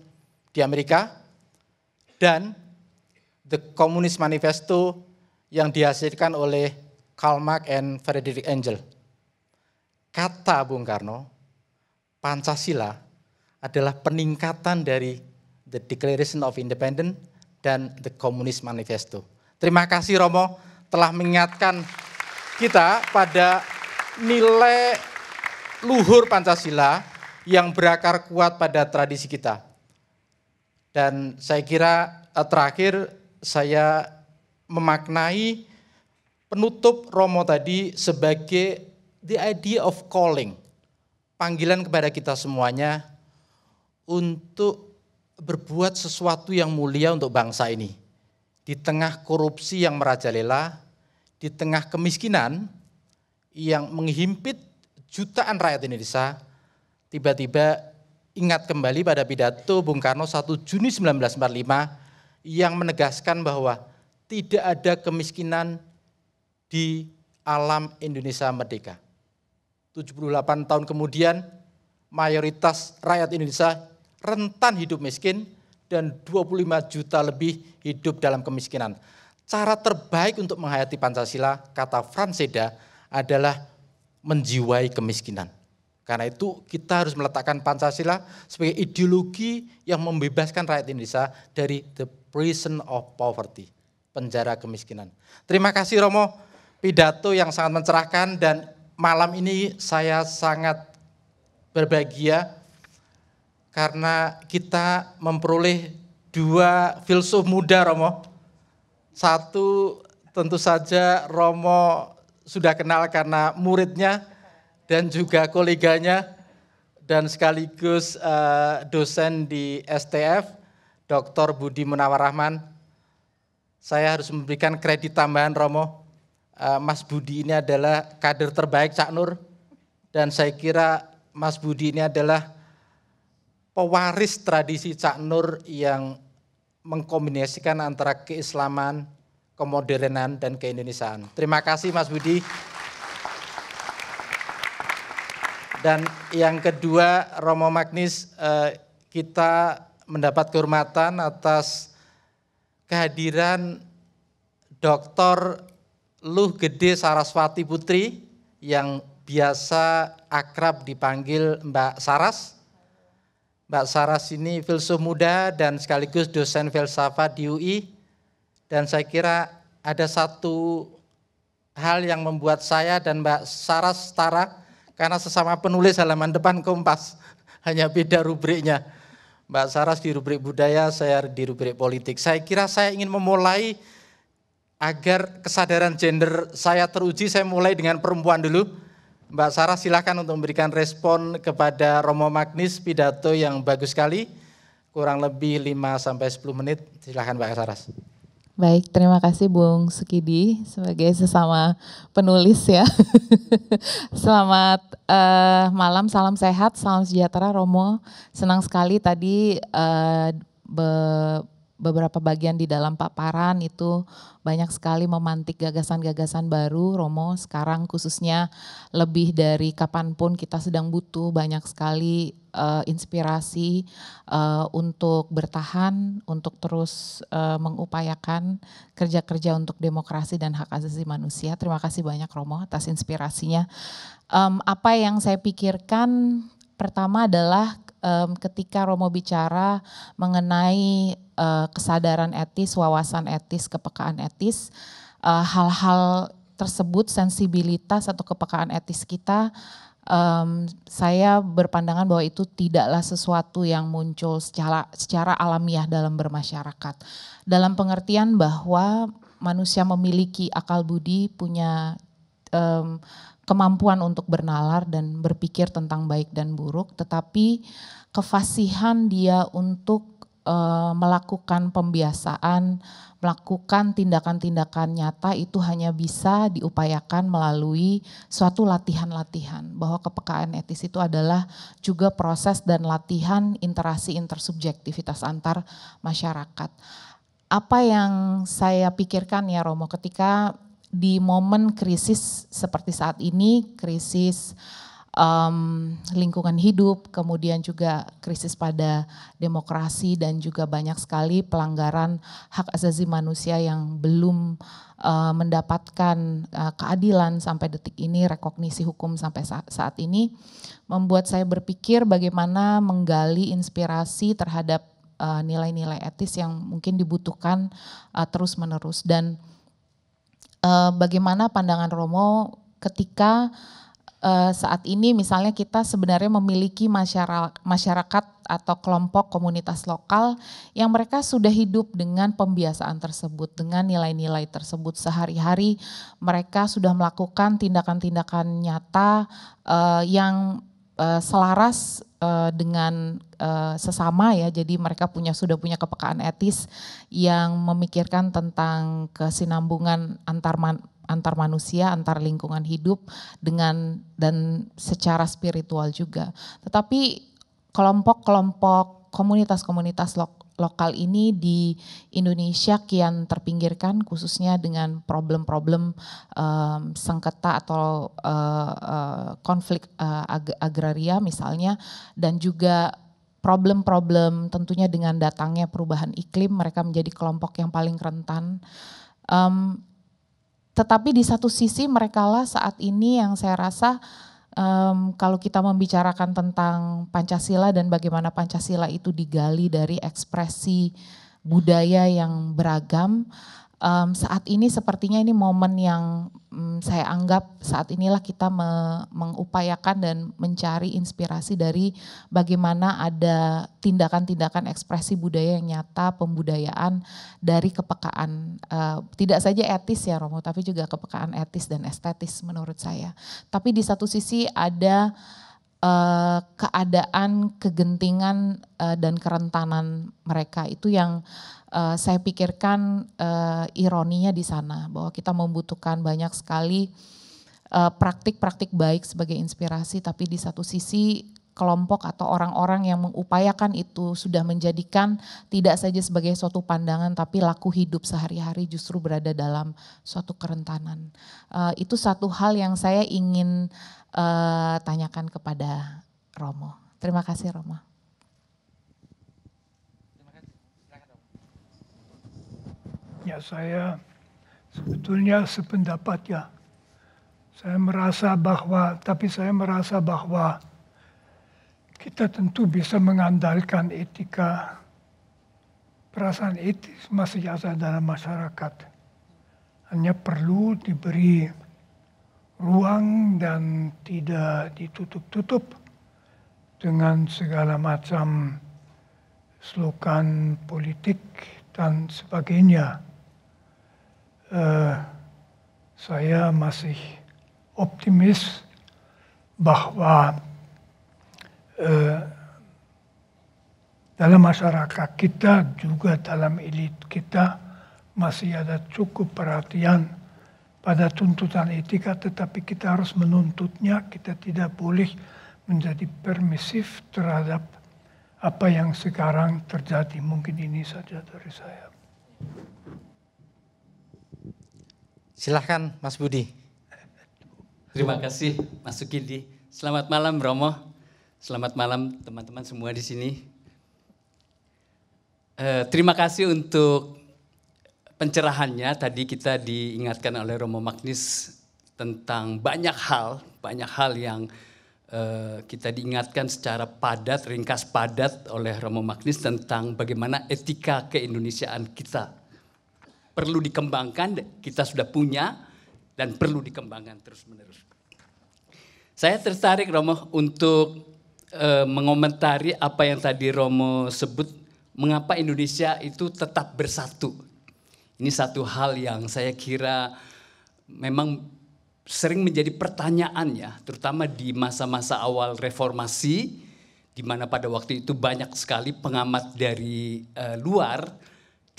di Amerika dan The Communist Manifesto yang dihasilkan oleh Karl Marx and Frederick Engel. Kata Bung Karno, Pancasila adalah peningkatan dari The Declaration of Independence dan The Communist Manifesto. Terima kasih Romo telah mengingatkan kita pada nilai luhur Pancasila yang berakar kuat pada tradisi kita. Dan saya kira eh, terakhir saya memaknai penutup Romo tadi sebagai the idea of calling. Panggilan kepada kita semuanya untuk berbuat sesuatu yang mulia untuk bangsa ini. Di tengah korupsi yang merajalela, di tengah kemiskinan yang menghimpit jutaan rakyat Indonesia tiba-tiba ingat kembali pada pidato Bung Karno 1 Juni 1945 yang menegaskan bahwa tidak ada kemiskinan di alam Indonesia merdeka. 78 tahun kemudian mayoritas rakyat Indonesia rentan hidup miskin dan 25 juta lebih hidup dalam kemiskinan. Cara terbaik untuk menghayati Pancasila, kata Franseda, adalah menjiwai kemiskinan. Karena itu kita harus meletakkan Pancasila sebagai ideologi yang membebaskan rakyat Indonesia dari the prison of poverty, penjara kemiskinan. Terima kasih Romo, pidato yang sangat mencerahkan dan malam ini saya sangat berbahagia karena kita memperoleh dua filsuf muda Romo. Satu tentu saja Romo sudah kenal karena muridnya dan juga koleganya dan sekaligus uh, dosen di STF, Dr. Budi Munawar Rahman. Saya harus memberikan kredit tambahan Romo. Eh, Mas Budi ini adalah kader terbaik Cak Nur dan saya kira Mas Budi ini adalah pewaris tradisi Cak Nur yang mengkombinasikan antara keislaman, kemodernan dan keindonesiaan. Terima kasih Mas Budi. Dan yang kedua Romo Magnis eh, kita mendapat kehormatan atas kehadiran Dr. Luh Gede Saraswati Putri yang biasa akrab dipanggil Mbak Saras. Mbak Saras ini filsuf muda dan sekaligus dosen filsafat di UI dan saya kira ada satu hal yang membuat saya dan Mbak Sarah setara karena sesama penulis halaman depan Kompas hanya beda rubriknya. Mbak Saras di rubrik budaya, saya di rubrik politik. Saya kira saya ingin memulai agar kesadaran gender saya teruji, saya mulai dengan perempuan dulu. Mbak Saras silahkan untuk memberikan respon kepada Romo Magnis pidato yang bagus sekali. Kurang lebih 5 sampai 10 menit. Silahkan Mbak Saras. Baik, terima kasih Bung Sukidi sebagai sesama penulis ya. Selamat uh, malam, salam sehat, salam sejahtera Romo. Senang sekali tadi uh, be beberapa bagian di dalam paparan itu banyak sekali memantik gagasan-gagasan baru Romo sekarang khususnya lebih dari kapanpun kita sedang butuh banyak sekali uh, inspirasi uh, untuk bertahan untuk terus uh, mengupayakan kerja-kerja untuk demokrasi dan hak asasi manusia terima kasih banyak Romo atas inspirasinya um, apa yang saya pikirkan pertama adalah um, ketika Romo bicara mengenai uh, kesadaran etis, wawasan etis, kepekaan etis, eh, hal-hal uh, tersebut, sensibilitas atau kepekaan etis kita, um, saya berpandangan bahwa itu tidaklah sesuatu yang muncul secara, secara alamiah dalam bermasyarakat. Dalam pengertian bahwa manusia memiliki akal budi, punya um, kemampuan untuk bernalar dan berpikir tentang baik dan buruk, tetapi kefasihan dia untuk uh, melakukan pembiasaan, melakukan tindakan-tindakan nyata itu hanya bisa diupayakan melalui suatu latihan-latihan. Bahwa kepekaan etis itu adalah juga proses dan latihan interaksi intersubjektivitas antar masyarakat. Apa yang saya pikirkan ya Romo ketika di momen krisis seperti saat ini, krisis um, lingkungan hidup, kemudian juga krisis pada demokrasi dan juga banyak sekali pelanggaran hak asasi manusia yang belum uh, mendapatkan uh, keadilan sampai detik ini, rekognisi hukum sampai saat, saat ini, membuat saya berpikir bagaimana menggali inspirasi terhadap e, nilai-nilai etis yang mungkin dibutuhkan uh, terus-menerus dan Eh, bagaimana pandangan Romo ketika uh, saat ini misalnya kita sebenarnya memiliki masyarakat, masyarakat atau kelompok komunitas lokal yang mereka sudah hidup dengan pembiasaan tersebut, dengan nilai-nilai tersebut sehari-hari mereka sudah melakukan tindakan-tindakan nyata uh, yang uh, selaras uh, dengan uh, sesama ya. Jadi mereka punya sudah punya kepekaan etis yang memikirkan tentang kesinambungan antar man, antar manusia, antar lingkungan hidup dengan dan secara spiritual juga. Tetapi kelompok-kelompok komunitas-komunitas lokal ini di Indonesia kian terpinggirkan khususnya dengan problem-problem um, sengketa atau uh, uh, konflik uh, ag agraria misalnya dan juga problem-problem tentunya dengan datangnya perubahan iklim mereka menjadi kelompok yang paling rentan. Um, tetapi di satu sisi merekalah saat ini yang saya rasa um, kalau kita membicarakan tentang Pancasila dan bagaimana Pancasila itu digali dari ekspresi budaya yang beragam, um, saat ini sepertinya ini momen yang um, saya anggap saat inilah kita me mengupayakan dan mencari inspirasi dari bagaimana ada tindakan-tindakan ekspresi budaya yang nyata pembudayaan dari kepekaan uh, tidak saja etis ya Romo tapi juga kepekaan etis dan estetis menurut saya tapi di satu sisi ada Uh, keadaan kegentingan uh, dan kerentanan mereka itu yang uh, saya pikirkan uh, ironinya di sana bahwa kita membutuhkan banyak sekali eh, praktik-praktik uh, baik sebagai inspirasi, tapi di satu sisi kelompok atau orang-orang yang mengupayakan itu sudah menjadikan tidak saja sebagai suatu pandangan tapi laku hidup sehari-hari justru berada dalam suatu kerentanan. Uh, itu satu hal yang saya ingin uh, tanyakan kepada Romo. Terima kasih Romo. Ya saya sebetulnya sependapat ya. Saya merasa bahwa, tapi saya merasa bahwa kita tentu bisa mengandalkan etika, perasaan etis masih ada dalam masyarakat. Hanya perlu diberi ruang dan tidak ditutup-tutup dengan segala macam slogan politik dan sebagainya Eh, saya masih optimis bahwa eh, dalam masyarakat kita juga dalam elit kita masih ada cukup perhatian pada tuntutan etika tetapi kita harus menuntutnya kita tidak boleh menjadi permisif terhadap apa yang sekarang terjadi mungkin ini saja dari saya. Silahkan Mas Budi. Terima kasih Mas Sukidi. Selamat malam Romo. Selamat malam teman-teman semua di sini. Eh, terima kasih untuk pencerahannya. Tadi kita diingatkan oleh Romo Magnis tentang banyak hal, banyak hal yang eh, kita diingatkan secara padat, ringkas padat oleh Romo Magnis tentang bagaimana etika keindonesiaan kita perlu dikembangkan, kita sudah punya dan perlu dikembangkan terus-menerus. Saya tertarik Romo untuk e, mengomentari apa yang tadi Romo sebut mengapa Indonesia itu tetap bersatu. Ini satu hal yang saya kira memang sering menjadi pertanyaan ya, terutama di masa-masa awal reformasi, di mana pada waktu itu banyak sekali pengamat dari e, luar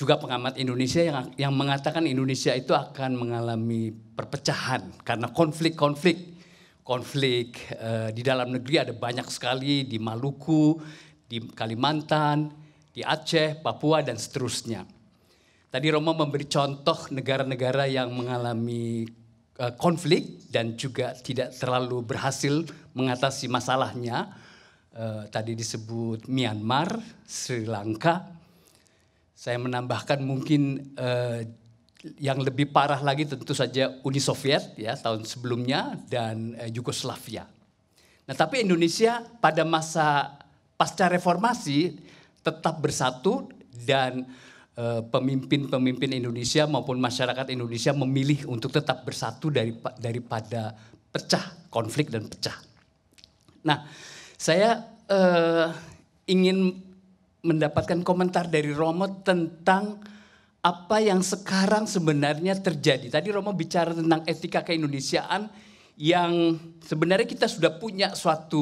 juga pengamat Indonesia yang, yang mengatakan Indonesia itu akan mengalami perpecahan karena konflik-konflik. Konflik eh, di dalam negeri ada banyak sekali di Maluku, di Kalimantan, di Aceh, Papua dan seterusnya. Tadi Romo memberi contoh negara-negara yang mengalami uh, konflik dan juga tidak terlalu berhasil mengatasi masalahnya. Uh, tadi disebut Myanmar, Sri Lanka, saya menambahkan mungkin eh, yang lebih parah lagi tentu saja Uni Soviet ya tahun sebelumnya dan eh, Yugoslavia. Nah, tapi Indonesia pada masa pasca reformasi tetap bersatu dan eh, pemimpin-pemimpin Indonesia maupun masyarakat Indonesia memilih untuk tetap bersatu daripada pecah konflik dan pecah. Nah, saya eh, ingin mendapatkan komentar dari Romo tentang apa yang sekarang sebenarnya terjadi. Tadi Romo bicara tentang etika keindonesiaan yang sebenarnya kita sudah punya suatu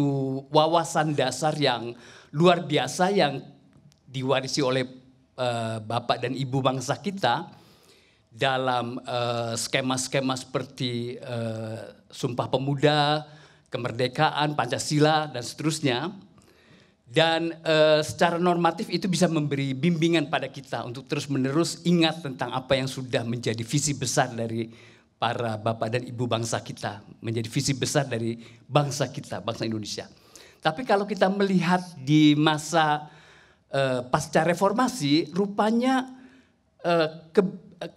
wawasan dasar yang luar biasa yang diwarisi oleh uh, bapak dan ibu bangsa kita dalam eh, skema-skema uh, seperti uh, Sumpah Pemuda, kemerdekaan, Pancasila dan seterusnya. Dan uh, secara normatif itu bisa memberi bimbingan pada kita untuk terus-menerus ingat tentang apa yang sudah menjadi visi besar dari para bapak dan ibu bangsa kita, menjadi visi besar dari bangsa kita, bangsa Indonesia. Tapi kalau kita melihat di masa uh, pasca reformasi, rupanya uh, ke,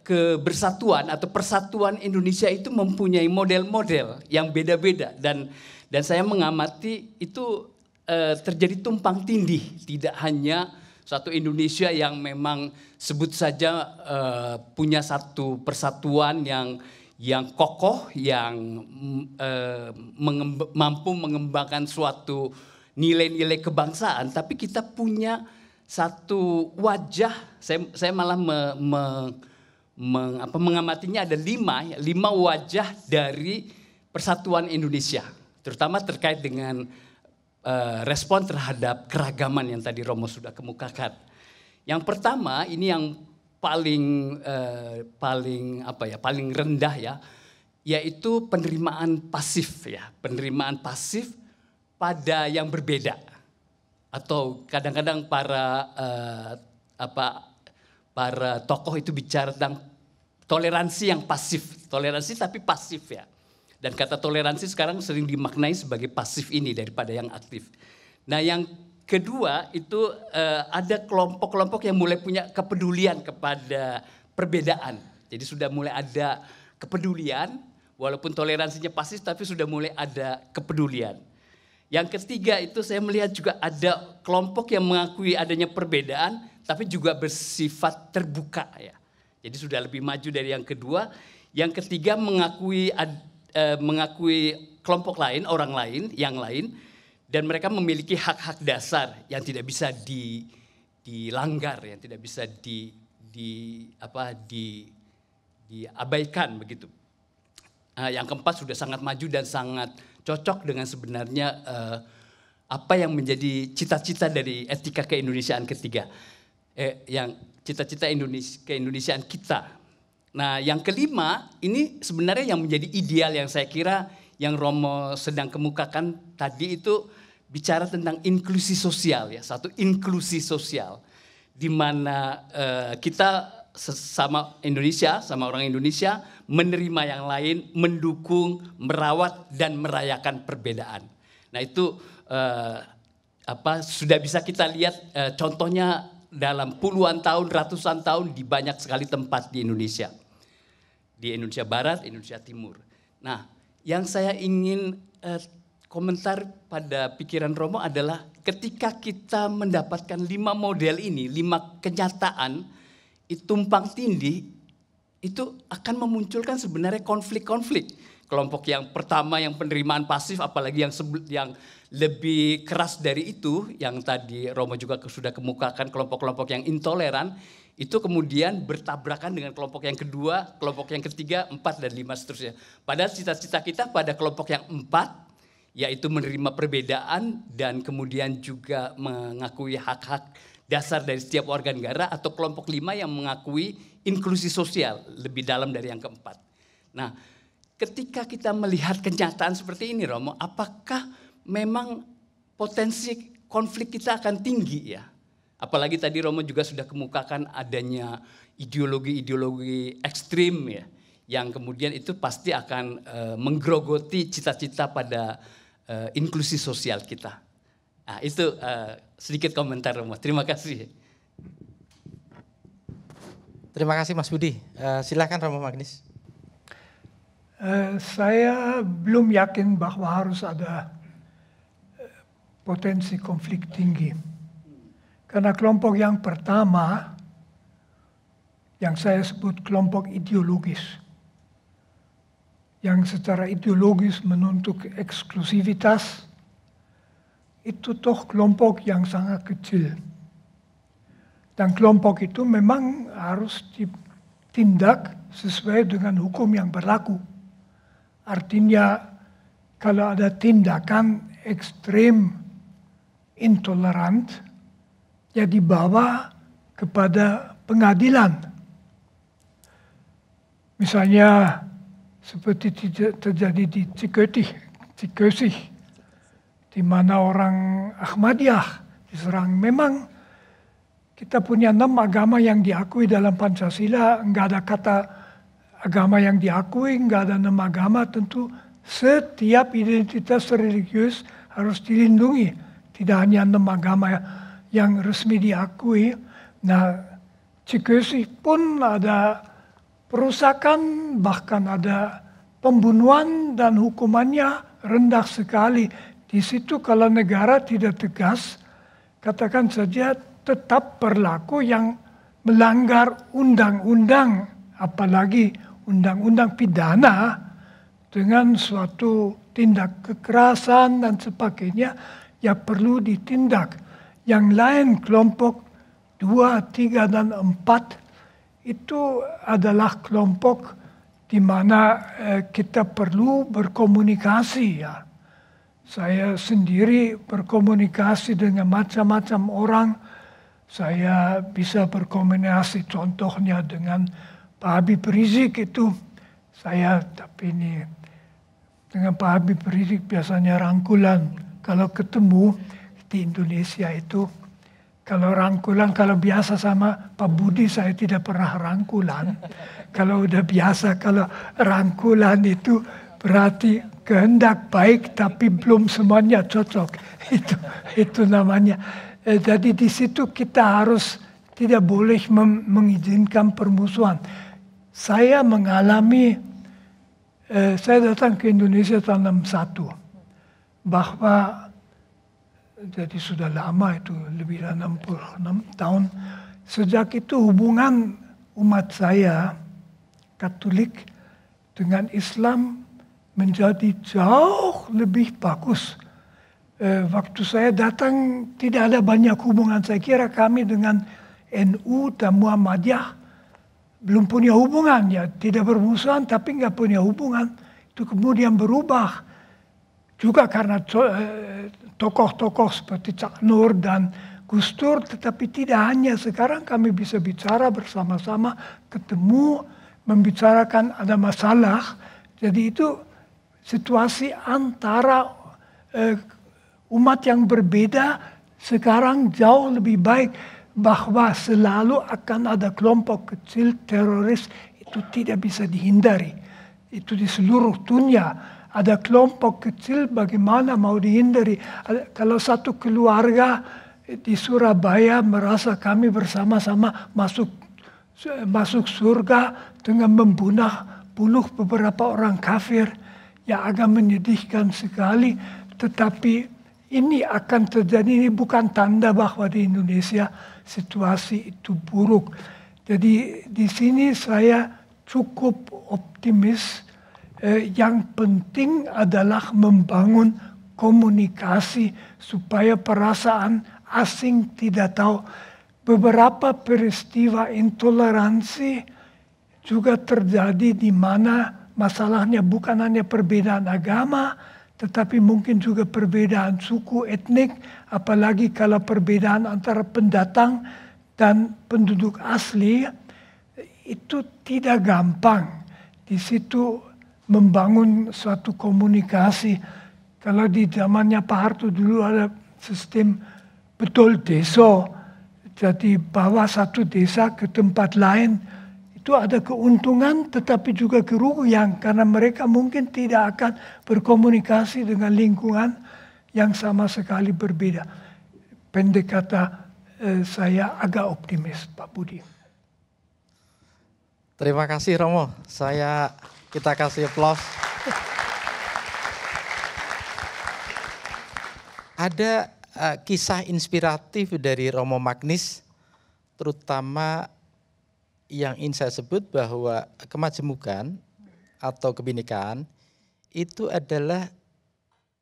kebersatuan atau persatuan Indonesia itu mempunyai model-model yang beda-beda dan dan saya mengamati itu Eh, terjadi tumpang tindih, tidak hanya satu Indonesia yang memang sebut saja eh, punya satu persatuan yang yang kokoh, yang mm, eh, mengemb mampu mengembangkan suatu nilai-nilai kebangsaan, tapi kita punya satu wajah. Saya, saya malah me, me, meng, apa, mengamatinya ada lima, ya, lima wajah dari persatuan Indonesia, terutama terkait dengan uh, respon terhadap keragaman yang tadi Romo sudah kemukakan. Yang pertama ini yang paling uh, paling apa ya paling rendah ya yaitu penerimaan pasif ya penerimaan pasif pada yang berbeda atau kadang-kadang para uh, apa para tokoh itu bicara tentang toleransi yang pasif toleransi tapi pasif ya dan kata toleransi sekarang sering dimaknai sebagai pasif ini daripada yang aktif. Nah yang kedua itu uh, ada kelompok-kelompok yang mulai punya kepedulian kepada perbedaan. Jadi sudah mulai ada kepedulian, walaupun toleransinya pasif tapi sudah mulai ada kepedulian. Yang ketiga itu saya melihat juga ada kelompok yang mengakui adanya perbedaan tapi juga bersifat terbuka ya. Jadi sudah lebih maju dari yang kedua. Yang ketiga mengakui ad, Eh, mengakui kelompok lain, orang lain, yang lain, dan mereka memiliki hak-hak dasar yang tidak bisa di, dilanggar, yang tidak bisa di, di apa di diabaikan begitu. Nah, yang keempat sudah sangat maju dan sangat cocok dengan sebenarnya eh, apa yang menjadi cita-cita dari etika keindonesiaan ketiga, eh, yang cita-cita Indonesia keindonesiaan kita Nah, yang kelima ini sebenarnya yang menjadi ideal yang saya kira yang Romo sedang kemukakan tadi itu bicara tentang inklusi sosial ya, satu inklusi sosial di mana eh, kita sesama Indonesia, sama orang Indonesia menerima yang lain, mendukung, merawat dan merayakan perbedaan. Nah, itu eh, apa sudah bisa kita lihat eh, contohnya dalam puluhan tahun, ratusan tahun di banyak sekali tempat di Indonesia di Indonesia Barat, Indonesia Timur. Nah, yang saya ingin eh, komentar pada pikiran Romo adalah ketika kita mendapatkan lima model ini, lima kenyataan, itu tumpang tindih, itu akan memunculkan sebenarnya konflik-konflik. Kelompok yang pertama yang penerimaan pasif, apalagi yang yang lebih keras dari itu, yang tadi Romo juga sudah kemukakan kelompok-kelompok yang intoleran, itu kemudian bertabrakan dengan kelompok yang kedua, kelompok yang ketiga, empat, dan lima seterusnya. Padahal cita-cita kita pada kelompok yang empat, yaitu menerima perbedaan dan kemudian juga mengakui hak-hak dasar dari setiap warga negara atau kelompok lima yang mengakui inklusi sosial lebih dalam dari yang keempat. Nah, ketika kita melihat kenyataan seperti ini Romo, apakah memang potensi konflik kita akan tinggi ya? Apalagi tadi Romo juga sudah kemukakan adanya ideologi-ideologi ekstrim ya, yang kemudian itu pasti akan e, menggerogoti cita-cita pada e, inklusi sosial kita. Nah, itu e, sedikit komentar Romo. Terima kasih. Terima kasih Mas Budi. E, silahkan Romo Magnis. Uh, saya belum yakin bahwa harus ada potensi konflik tinggi karena kelompok yang pertama, yang saya sebut kelompok ideologis, yang secara ideologis menuntut eksklusivitas, itu toh kelompok yang sangat kecil. Dan kelompok itu memang harus ditindak sesuai dengan hukum yang berlaku. Artinya kalau ada tindakan ekstrem intoleran yang dibawa kepada pengadilan. Misalnya seperti terjadi di Ciketih, Cikesih, di mana orang Ahmadiyah diserang. Memang kita punya enam agama yang diakui dalam Pancasila, Enggak ada kata agama yang diakui, enggak ada enam agama, tentu setiap identitas religius harus dilindungi. Tidak hanya enam agama ya yang resmi diakui. Nah, Cikesih pun ada perusakan, bahkan ada pembunuhan dan hukumannya rendah sekali. Di situ kalau negara tidak tegas, katakan saja tetap berlaku yang melanggar undang-undang, apalagi undang-undang pidana dengan suatu tindak kekerasan dan sebagainya, ya perlu ditindak yang lain kelompok dua, tiga, dan empat itu adalah kelompok di mana eh, kita perlu berkomunikasi ya. Saya sendiri berkomunikasi dengan macam-macam orang. Saya bisa berkomunikasi contohnya dengan Pak Habib Rizik itu. Saya tapi ini dengan Pak Habib Rizik biasanya rangkulan kalau ketemu di Indonesia itu kalau rangkulan kalau biasa sama Pak Budi saya tidak pernah rangkulan. kalau udah biasa kalau rangkulan itu berarti kehendak baik tapi belum semuanya cocok. itu itu namanya. Eh, jadi di situ kita harus tidak boleh mengizinkan permusuhan. Saya mengalami eh, saya datang ke Indonesia tahun 61 bahwa jadi sudah lama itu lebih dari 66 tahun sejak itu hubungan umat saya Katolik dengan Islam menjadi jauh lebih bagus. Eh, waktu saya datang tidak ada banyak hubungan. Saya kira kami dengan NU dan Muhammadiyah belum punya hubungan ya. Tidak bermusuhan tapi nggak punya hubungan. Itu kemudian berubah juga karena eh, tokoh-tokoh seperti Cak Nur dan Gus Dur, tetapi tidak hanya sekarang kami bisa bicara bersama-sama, ketemu, membicarakan ada masalah. Jadi itu situasi antara eh, umat yang berbeda sekarang jauh lebih baik bahwa selalu akan ada kelompok kecil teroris itu tidak bisa dihindari. Itu di seluruh dunia ada kelompok kecil bagaimana mau dihindari. Kalau satu keluarga eh, di Surabaya merasa kami bersama-sama masuk eh, masuk surga dengan membunuh bunuh beberapa orang kafir yang agak menyedihkan sekali tetapi ini akan terjadi ini bukan tanda bahwa di Indonesia situasi itu buruk. Jadi di sini saya cukup optimis eh, yang penting adalah membangun komunikasi supaya perasaan asing tidak tahu. Beberapa peristiwa intoleransi juga terjadi di mana masalahnya bukan hanya perbedaan agama, tetapi mungkin juga perbedaan suku, etnik, apalagi kalau perbedaan antara pendatang dan penduduk asli itu tidak gampang. Di situ membangun suatu komunikasi. Kalau di zamannya Pak Harto dulu ada sistem betul desa, jadi bawa satu desa ke tempat lain, itu ada keuntungan tetapi juga kerugian karena mereka mungkin tidak akan berkomunikasi dengan lingkungan yang sama sekali berbeda. Pendek kata eh, saya agak optimis Pak Budi. Terima kasih Romo. Saya kita kasih aplaus. Ada uh, kisah inspiratif dari Romo Magnis, terutama yang ingin saya sebut bahwa kemajemukan atau kebinekaan itu adalah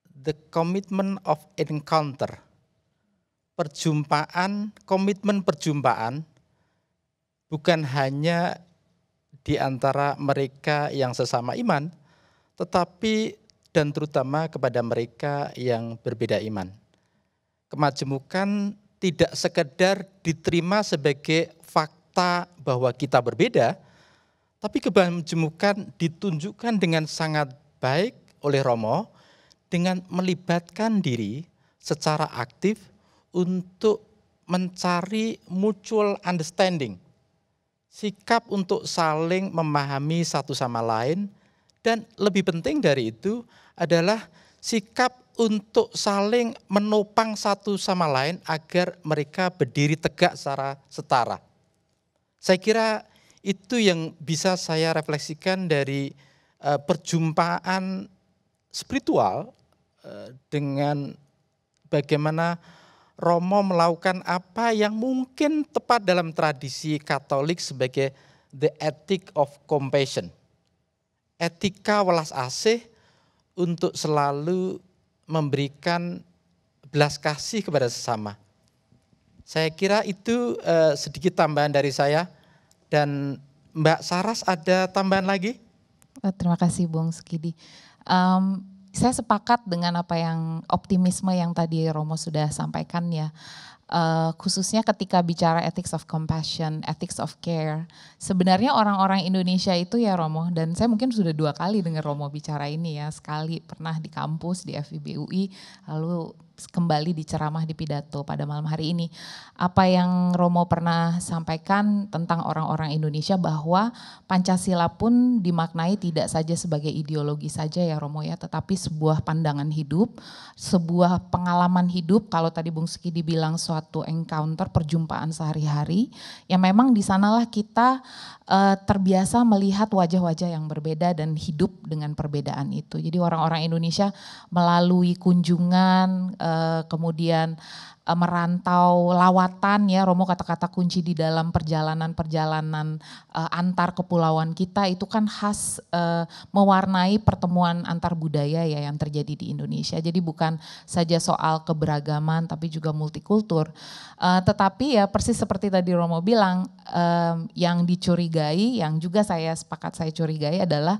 the commitment of encounter. Perjumpaan, komitmen perjumpaan bukan hanya di antara mereka yang sesama iman, tetapi dan terutama kepada mereka yang berbeda iman. Kemajemukan tidak sekedar diterima sebagai fakta bahwa kita berbeda, tapi kemajemukan ditunjukkan dengan sangat baik oleh Romo dengan melibatkan diri secara aktif untuk mencari mutual understanding – sikap untuk saling memahami satu sama lain, dan lebih penting dari itu adalah sikap untuk saling menopang satu sama lain agar mereka berdiri tegak secara setara. Saya kira itu yang bisa saya refleksikan dari eh, perjumpaan spiritual eh, dengan bagaimana Romo melakukan apa yang mungkin tepat dalam tradisi Katolik sebagai the ethic of compassion. Etika welas asih untuk selalu memberikan belas kasih kepada sesama. Saya kira itu eh, sedikit tambahan dari saya dan Mbak Saras ada tambahan lagi? Eh, terima kasih Bung Skidi. Um, saya sepakat dengan apa yang optimisme yang tadi Romo sudah sampaikan ya. Uh, khususnya ketika bicara ethics of compassion, ethics of care. Sebenarnya orang-orang Indonesia itu ya Romo, dan saya mungkin sudah dua kali dengar Romo bicara ini ya. Sekali pernah di kampus di FIBUI, lalu kembali di ceramah di pidato pada malam hari ini. Apa yang Romo pernah sampaikan tentang orang-orang Indonesia bahwa Pancasila pun dimaknai tidak saja sebagai ideologi saja ya Romo ya, tetapi sebuah pandangan hidup, sebuah pengalaman hidup kalau tadi Bung Siki dibilang suatu encounter perjumpaan sehari-hari yang memang di sanalah kita uh, terbiasa melihat wajah-wajah yang berbeda dan hidup dengan perbedaan itu. Jadi orang-orang Indonesia melalui kunjungan, uh, kemudian Eh, merantau lawatan ya Romo kata-kata kunci di dalam perjalanan-perjalanan uh, antar kepulauan kita itu kan khas uh, mewarnai pertemuan antar budaya ya yang terjadi di Indonesia. Jadi bukan saja soal keberagaman tapi juga multikultur. Uh, tetapi ya persis seperti tadi Romo bilang uh, yang dicurigai yang juga saya sepakat saya curigai adalah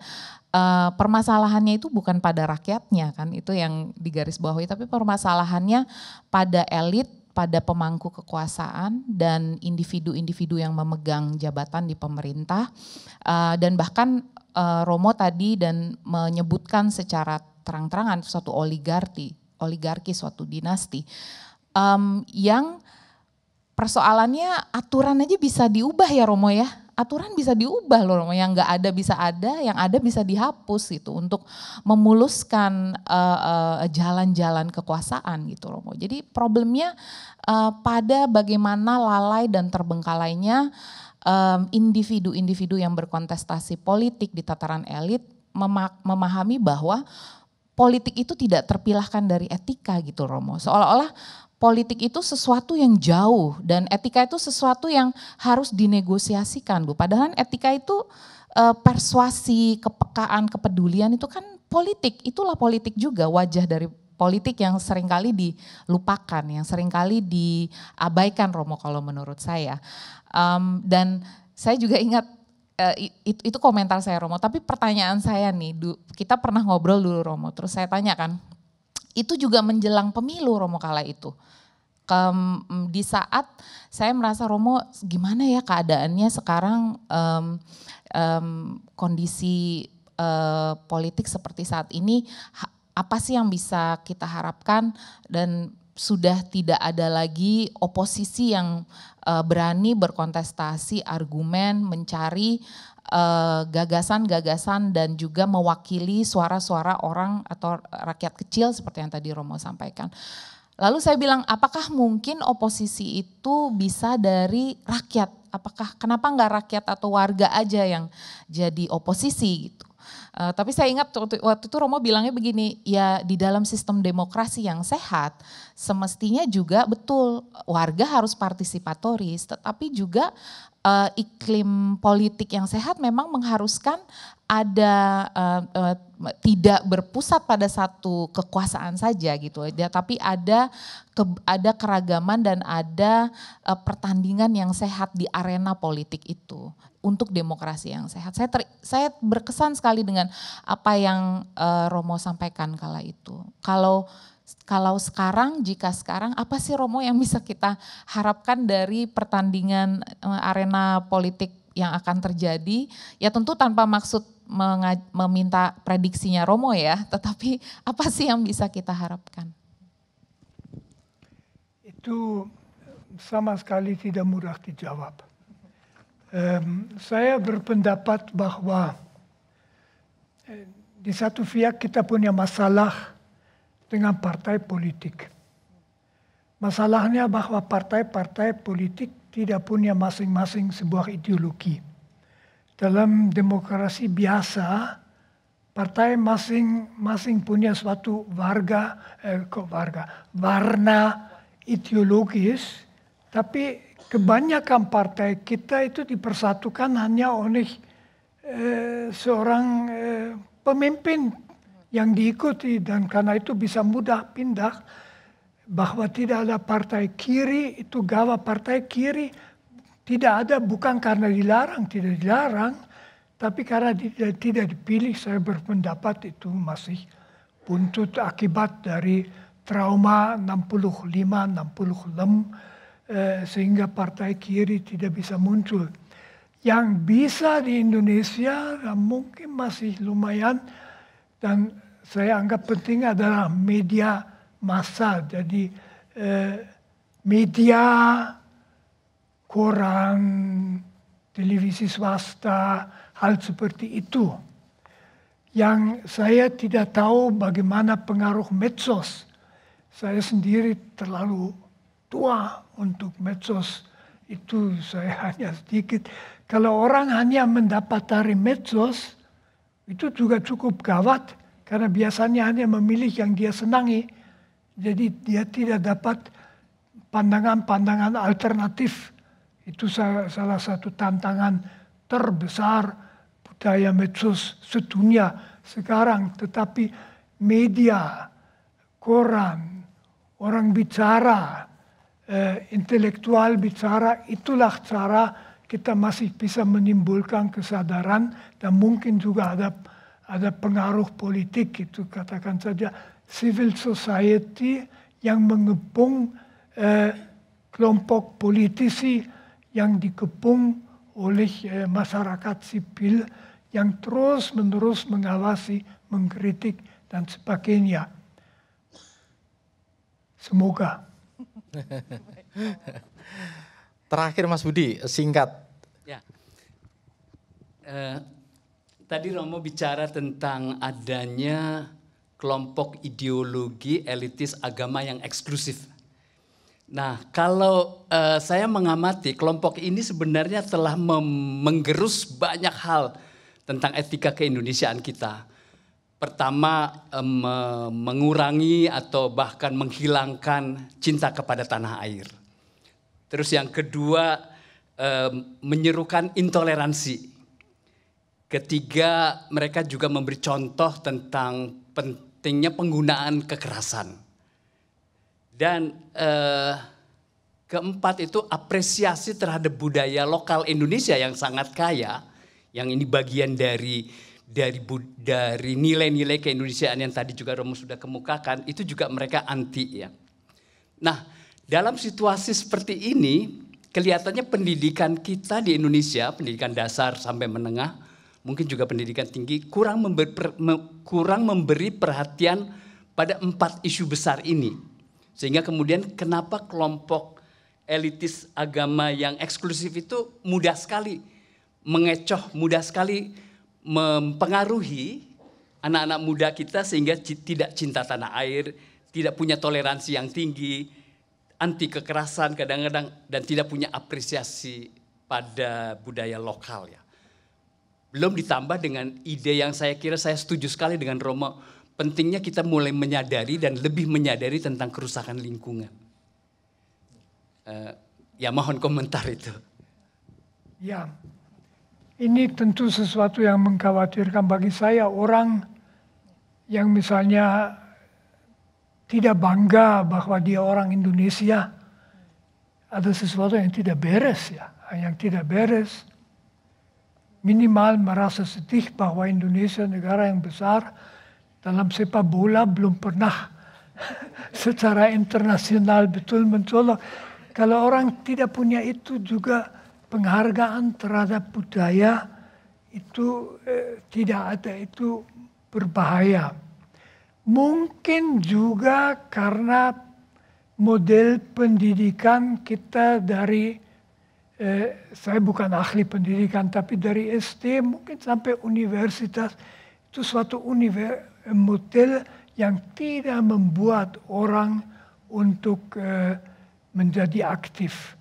uh, permasalahannya itu bukan pada rakyatnya kan itu yang digarisbawahi tapi permasalahannya pada elit pada pemangku kekuasaan dan individu-individu yang memegang jabatan di pemerintah uh, dan bahkan uh, Romo tadi dan menyebutkan secara terang-terangan suatu oligarki oligarki suatu dinasti um, yang persoalannya aturan aja bisa diubah ya Romo ya aturan bisa diubah loh, yang nggak ada bisa ada, yang ada bisa dihapus gitu untuk memuluskan eh, eh, jalan-jalan uh, uh, kekuasaan gitu loh. Jadi problemnya uh, pada bagaimana lalai dan terbengkalainya individu-individu um, individu -individu yang berkontestasi politik di tataran elit memahami bahwa politik itu tidak terpilahkan dari etika gitu Romo. Seolah-olah politik itu sesuatu yang jauh dan etika itu sesuatu yang harus dinegosiasikan Bu. Padahal etika itu eh, persuasi, kepekaan, kepedulian itu kan politik. Itulah politik juga wajah dari politik yang seringkali dilupakan, yang seringkali diabaikan Romo kalau menurut saya. Um, dan saya juga ingat uh, itu, itu komentar saya Romo. Tapi pertanyaan saya nih, kita pernah ngobrol dulu Romo. Terus saya tanya kan, itu juga menjelang pemilu Romo kala itu. Mm, di saat saya merasa Romo gimana ya keadaannya sekarang um, um, kondisi uh, politik seperti saat ini apa sih yang bisa kita harapkan dan sudah tidak ada lagi oposisi yang uh, berani berkontestasi argumen mencari Eh, gagasan-gagasan uh, dan juga mewakili suara-suara orang atau rakyat kecil seperti yang tadi Romo sampaikan. Lalu saya bilang, apakah mungkin oposisi itu bisa dari rakyat? Apakah kenapa nggak rakyat atau warga aja yang jadi oposisi gitu? Uh, tapi saya ingat waktu, waktu itu Romo bilangnya begini, ya di dalam sistem demokrasi yang sehat semestinya juga betul warga harus partisipatoris, tetapi juga uh, iklim politik yang sehat memang mengharuskan ada uh, uh, tidak berpusat pada satu kekuasaan saja gitu ya tapi ada ke, ada keragaman dan ada uh, pertandingan yang sehat di arena politik itu untuk demokrasi yang sehat saya ter, saya berkesan sekali dengan apa yang uh, Romo sampaikan kala itu kalau kalau sekarang, jika sekarang, apa sih Romo yang bisa kita harapkan dari pertandingan eh, arena politik yang akan terjadi? Ya tentu tanpa maksud meminta prediksinya Romo ya, tetapi apa sih yang bisa kita harapkan? Itu sama sekali tidak mudah dijawab. Um, saya berpendapat bahwa eh, di satu pihak kita punya masalah dengan partai politik. Masalahnya bahwa partai-partai politik tidak punya masing-masing sebuah ideologi. Dalam demokrasi biasa, partai masing-masing punya suatu warga, eh, kok warga, warna ideologis, tapi kebanyakan partai kita itu dipersatukan hanya oleh eh, seorang eh, pemimpin yang diikuti dan karena itu bisa mudah pindah bahwa tidak ada partai kiri itu gawa partai kiri tidak ada bukan karena dilarang tidak dilarang tapi karena tidak, tidak dipilih saya berpendapat itu masih buntut akibat dari trauma 65 66 eh, sehingga partai kiri tidak bisa muncul yang bisa di Indonesia mungkin masih lumayan dan saya anggap penting adalah media massa. Jadi eh, media, koran, televisi swasta, hal seperti itu. Yang saya tidak tahu bagaimana pengaruh medsos. Saya sendiri terlalu tua untuk medsos itu saya hanya sedikit. Kalau orang hanya mendapat dari medsos, itu juga cukup gawat karena biasanya hanya memilih yang dia senangi. Jadi dia tidak dapat pandangan-pandangan alternatif. Itu salah satu tantangan terbesar budaya medsos sedunia sekarang. Tetapi media, koran, orang bicara, eh, intelektual bicara, itulah cara kita masih bisa menimbulkan kesadaran dan mungkin juga ada ada pengaruh politik itu katakan saja civil society yang mengepung eh, kelompok politisi yang dikepung oleh eh, masyarakat sipil yang terus-menerus mengawasi, mengkritik dan sebagainya. Semoga. Terakhir Mas Budi, singkat. Ya. Eh, tadi Romo bicara tentang adanya kelompok ideologi elitis agama yang eksklusif. Nah, kalau uh, saya mengamati kelompok ini sebenarnya telah menggerus banyak hal tentang etika keindonesiaan kita. Pertama, um, mengurangi atau bahkan menghilangkan cinta kepada tanah air. Terus yang kedua menyerukan intoleransi. Ketiga mereka juga memberi contoh tentang pentingnya penggunaan kekerasan. Dan eh, keempat itu apresiasi terhadap budaya lokal Indonesia yang sangat kaya. Yang ini bagian dari dari dari nilai-nilai keindonesiaan yang tadi juga Romo sudah kemukakan itu juga mereka anti ya. Nah, dalam situasi seperti ini, kelihatannya pendidikan kita di Indonesia, pendidikan dasar sampai menengah, mungkin juga pendidikan tinggi, kurang memberi, kurang memberi perhatian pada empat isu besar ini. Sehingga kemudian kenapa kelompok elitis agama yang eksklusif itu mudah sekali mengecoh, mudah sekali mempengaruhi anak-anak muda kita sehingga tidak cinta tanah air, tidak punya toleransi yang tinggi, anti kekerasan kadang-kadang dan tidak punya apresiasi pada budaya lokal ya. Belum ditambah dengan ide yang saya kira saya setuju sekali dengan Romo, pentingnya kita mulai menyadari dan lebih menyadari tentang kerusakan lingkungan. Uh, ya mohon komentar itu. Ya, ini tentu sesuatu yang mengkhawatirkan bagi saya orang yang misalnya tidak bangga bahwa dia orang Indonesia. Ada sesuatu yang tidak beres ya, yang tidak beres. Minimal merasa sedih bahwa Indonesia negara yang besar dalam sepak bola belum pernah secara internasional betul mencolok. Kalau orang tidak punya itu juga penghargaan terhadap budaya itu eh, tidak ada itu berbahaya. Mungkin juga karena model pendidikan kita dari eh, saya bukan ahli pendidikan tapi dari SD mungkin sampai universitas itu suatu univer, model yang tidak membuat orang untuk eh, menjadi aktif.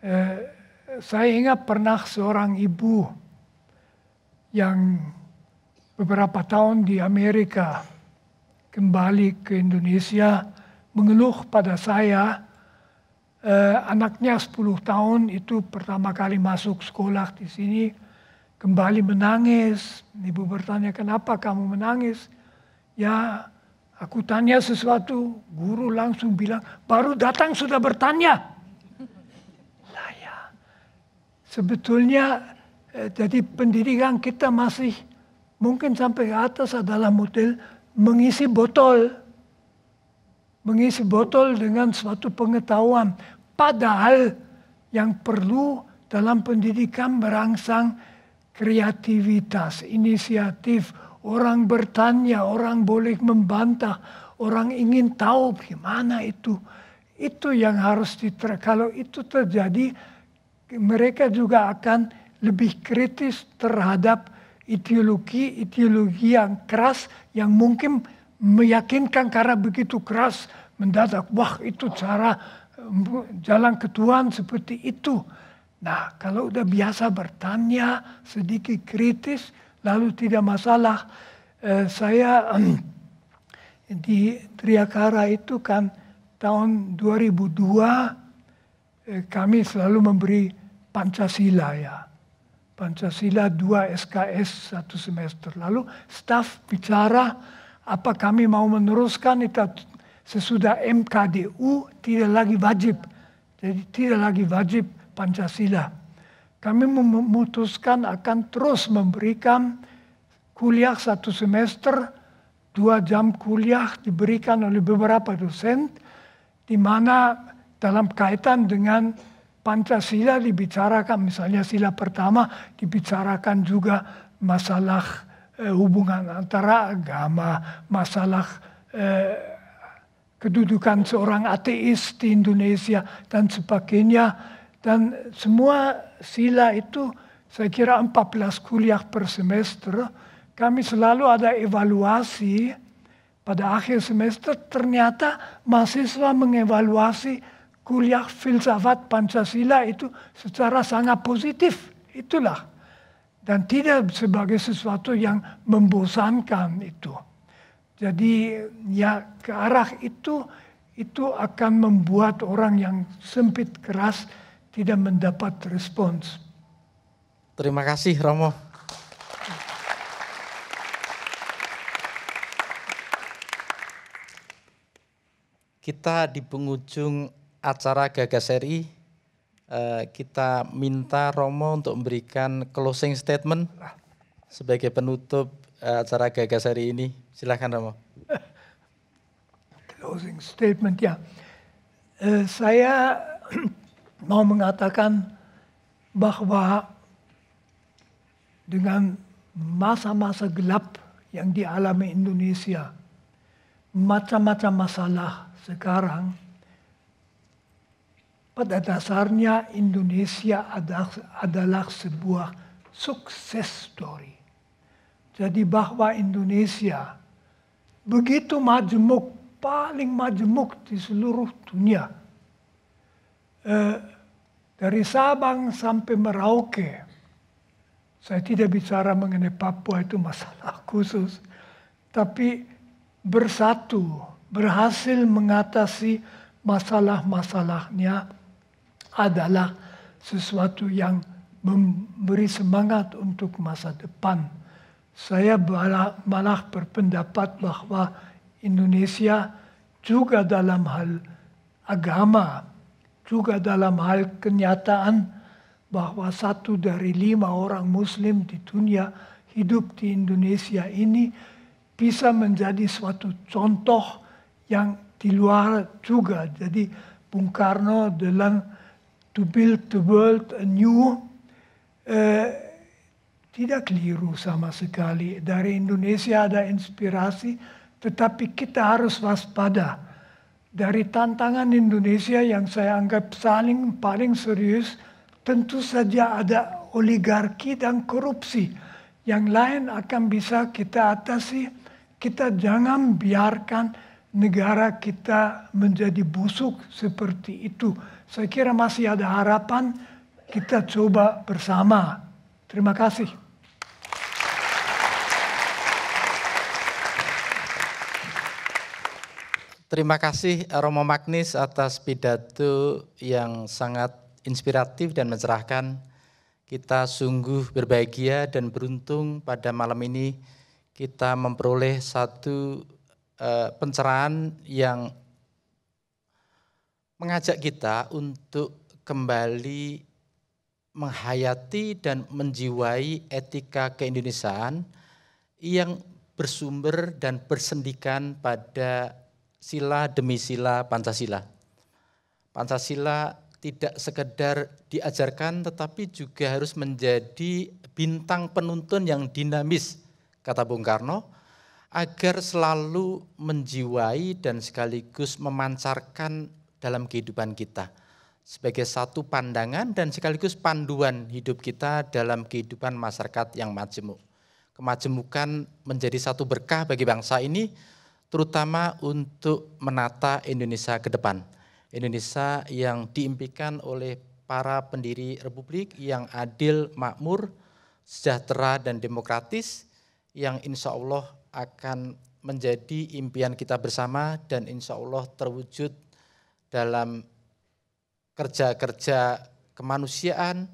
Eh, saya ingat pernah seorang ibu yang beberapa tahun di Amerika kembali ke Indonesia mengeluh pada saya eh, anaknya 10 tahun itu pertama kali masuk sekolah di sini kembali menangis. Ibu bertanya, "Kenapa kamu menangis?" Ya, aku tanya sesuatu, guru langsung bilang, "Baru datang sudah bertanya." lah ya. Sebetulnya eh, jadi pendidikan kita masih mungkin sampai ke atas adalah model mengisi botol. Mengisi botol dengan suatu pengetahuan. Padahal yang perlu dalam pendidikan merangsang kreativitas, inisiatif, orang bertanya, orang boleh membantah, orang ingin tahu gimana itu. Itu yang harus diter kalau itu terjadi mereka juga akan lebih kritis terhadap ideologi-ideologi yang keras yang mungkin meyakinkan karena begitu keras mendadak. Wah itu cara eh, jalan ketuan seperti itu. Nah kalau udah biasa bertanya sedikit kritis lalu tidak masalah. Eh, saya eh, di Triakara itu kan tahun 2002 eh, kami selalu memberi Pancasila ya. Pancasila 2 SKS satu semester. Lalu staf bicara apa kami mau meneruskan itu sesudah MKDU tidak lagi wajib. Jadi tidak lagi wajib Pancasila. Kami memutuskan akan terus memberikan kuliah satu semester, dua jam kuliah diberikan oleh beberapa dosen, di mana dalam kaitan dengan Pancasila dibicarakan, misalnya sila pertama dibicarakan juga masalah eh, hubungan antara agama, masalah eh, kedudukan seorang ateis di Indonesia dan sebagainya. Dan semua sila itu saya kira 14 kuliah per semester. Kami selalu ada evaluasi pada akhir semester ternyata mahasiswa mengevaluasi kuliah filsafat Pancasila itu secara sangat positif. Itulah. Dan tidak sebagai sesuatu yang membosankan itu. Jadi ya ke arah itu, itu akan membuat orang yang sempit keras tidak mendapat respons. Terima kasih Romo. Kita di penghujung acara Gagas RI eh, kita minta Romo untuk memberikan closing statement sebagai penutup eh, acara Gagas RI ini. Silahkan Romo. Closing statement ya. Eh, saya mau mengatakan bahwa dengan masa-masa gelap yang dialami Indonesia, macam-macam masalah sekarang pada dasarnya Indonesia adalah, sebuah sukses story. Jadi bahwa Indonesia begitu majemuk, paling majemuk di seluruh dunia. Eh, dari Sabang sampai Merauke, saya tidak bicara mengenai Papua itu masalah khusus, tapi bersatu, berhasil mengatasi masalah-masalahnya adalah sesuatu yang memberi semangat untuk masa depan. Saya malah, malah berpendapat bahwa Indonesia juga dalam hal agama, juga dalam hal kenyataan bahwa satu dari lima orang muslim di dunia hidup di Indonesia ini bisa menjadi suatu contoh yang di luar juga. Jadi Bung Karno dalam to build the world anew uh, tidak keliru sama sekali. Dari Indonesia ada inspirasi, tetapi kita harus waspada. Dari tantangan Indonesia yang saya anggap saling paling serius, tentu saja ada oligarki dan korupsi. Yang lain akan bisa kita atasi. Kita jangan biarkan negara kita menjadi busuk seperti itu. Saya kira masih ada harapan kita coba bersama. Terima kasih. Terima kasih eh, Romo Magnis atas pidato yang sangat inspiratif dan mencerahkan. Kita sungguh berbahagia dan beruntung pada malam ini kita memperoleh satu eh, pencerahan yang mengajak kita untuk kembali menghayati dan menjiwai etika keindonesiaan yang bersumber dan bersendikan pada sila demi sila Pancasila. Pancasila tidak sekedar diajarkan tetapi juga harus menjadi bintang penuntun yang dinamis, kata Bung Karno, agar selalu menjiwai dan sekaligus memancarkan dalam kehidupan kita sebagai satu pandangan dan sekaligus panduan hidup kita dalam kehidupan masyarakat yang majemuk. Kemajemukan menjadi satu berkah bagi bangsa ini terutama untuk menata Indonesia ke depan. Indonesia yang diimpikan oleh para pendiri republik yang adil, makmur, sejahtera dan demokratis yang insya Allah akan menjadi impian kita bersama dan insya Allah terwujud dalam kerja-kerja kemanusiaan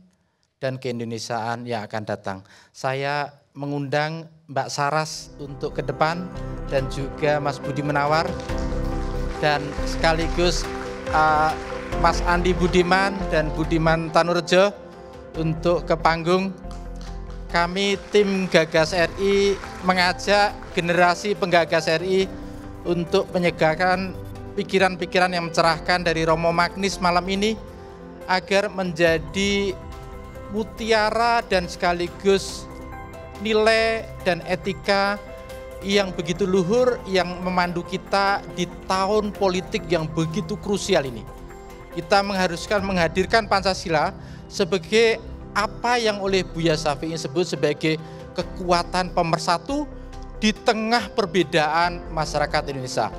dan keindonesiaan yang akan datang. Saya mengundang Mbak Saras untuk ke depan dan juga Mas Budi Menawar dan sekaligus uh, Mas Andi Budiman dan Budiman Tanurjo untuk ke panggung. Kami tim Gagas RI mengajak generasi penggagas RI untuk menyegarkan pikiran-pikiran yang mencerahkan dari Romo Magnis malam ini agar menjadi mutiara dan sekaligus nilai dan etika yang begitu luhur yang memandu kita di tahun politik yang begitu krusial ini. Kita mengharuskan menghadirkan Pancasila sebagai apa yang oleh Buya Syafi'i sebut sebagai kekuatan pemersatu di tengah perbedaan masyarakat Indonesia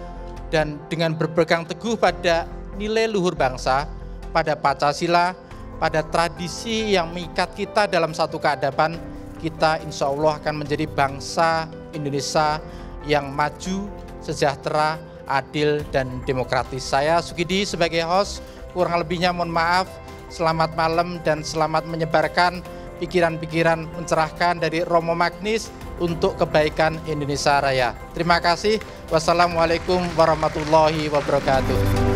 dan dengan berpegang teguh pada nilai luhur bangsa, pada Pancasila, pada tradisi yang mengikat kita dalam satu keadaban, kita insya Allah akan menjadi bangsa Indonesia yang maju, sejahtera, adil, dan demokratis. Saya Sukidi sebagai host, kurang lebihnya mohon maaf, selamat malam dan selamat menyebarkan pikiran-pikiran mencerahkan dari Romo Magnis, untuk kebaikan Indonesia Raya. Terima kasih. Wassalamualaikum warahmatullahi wabarakatuh.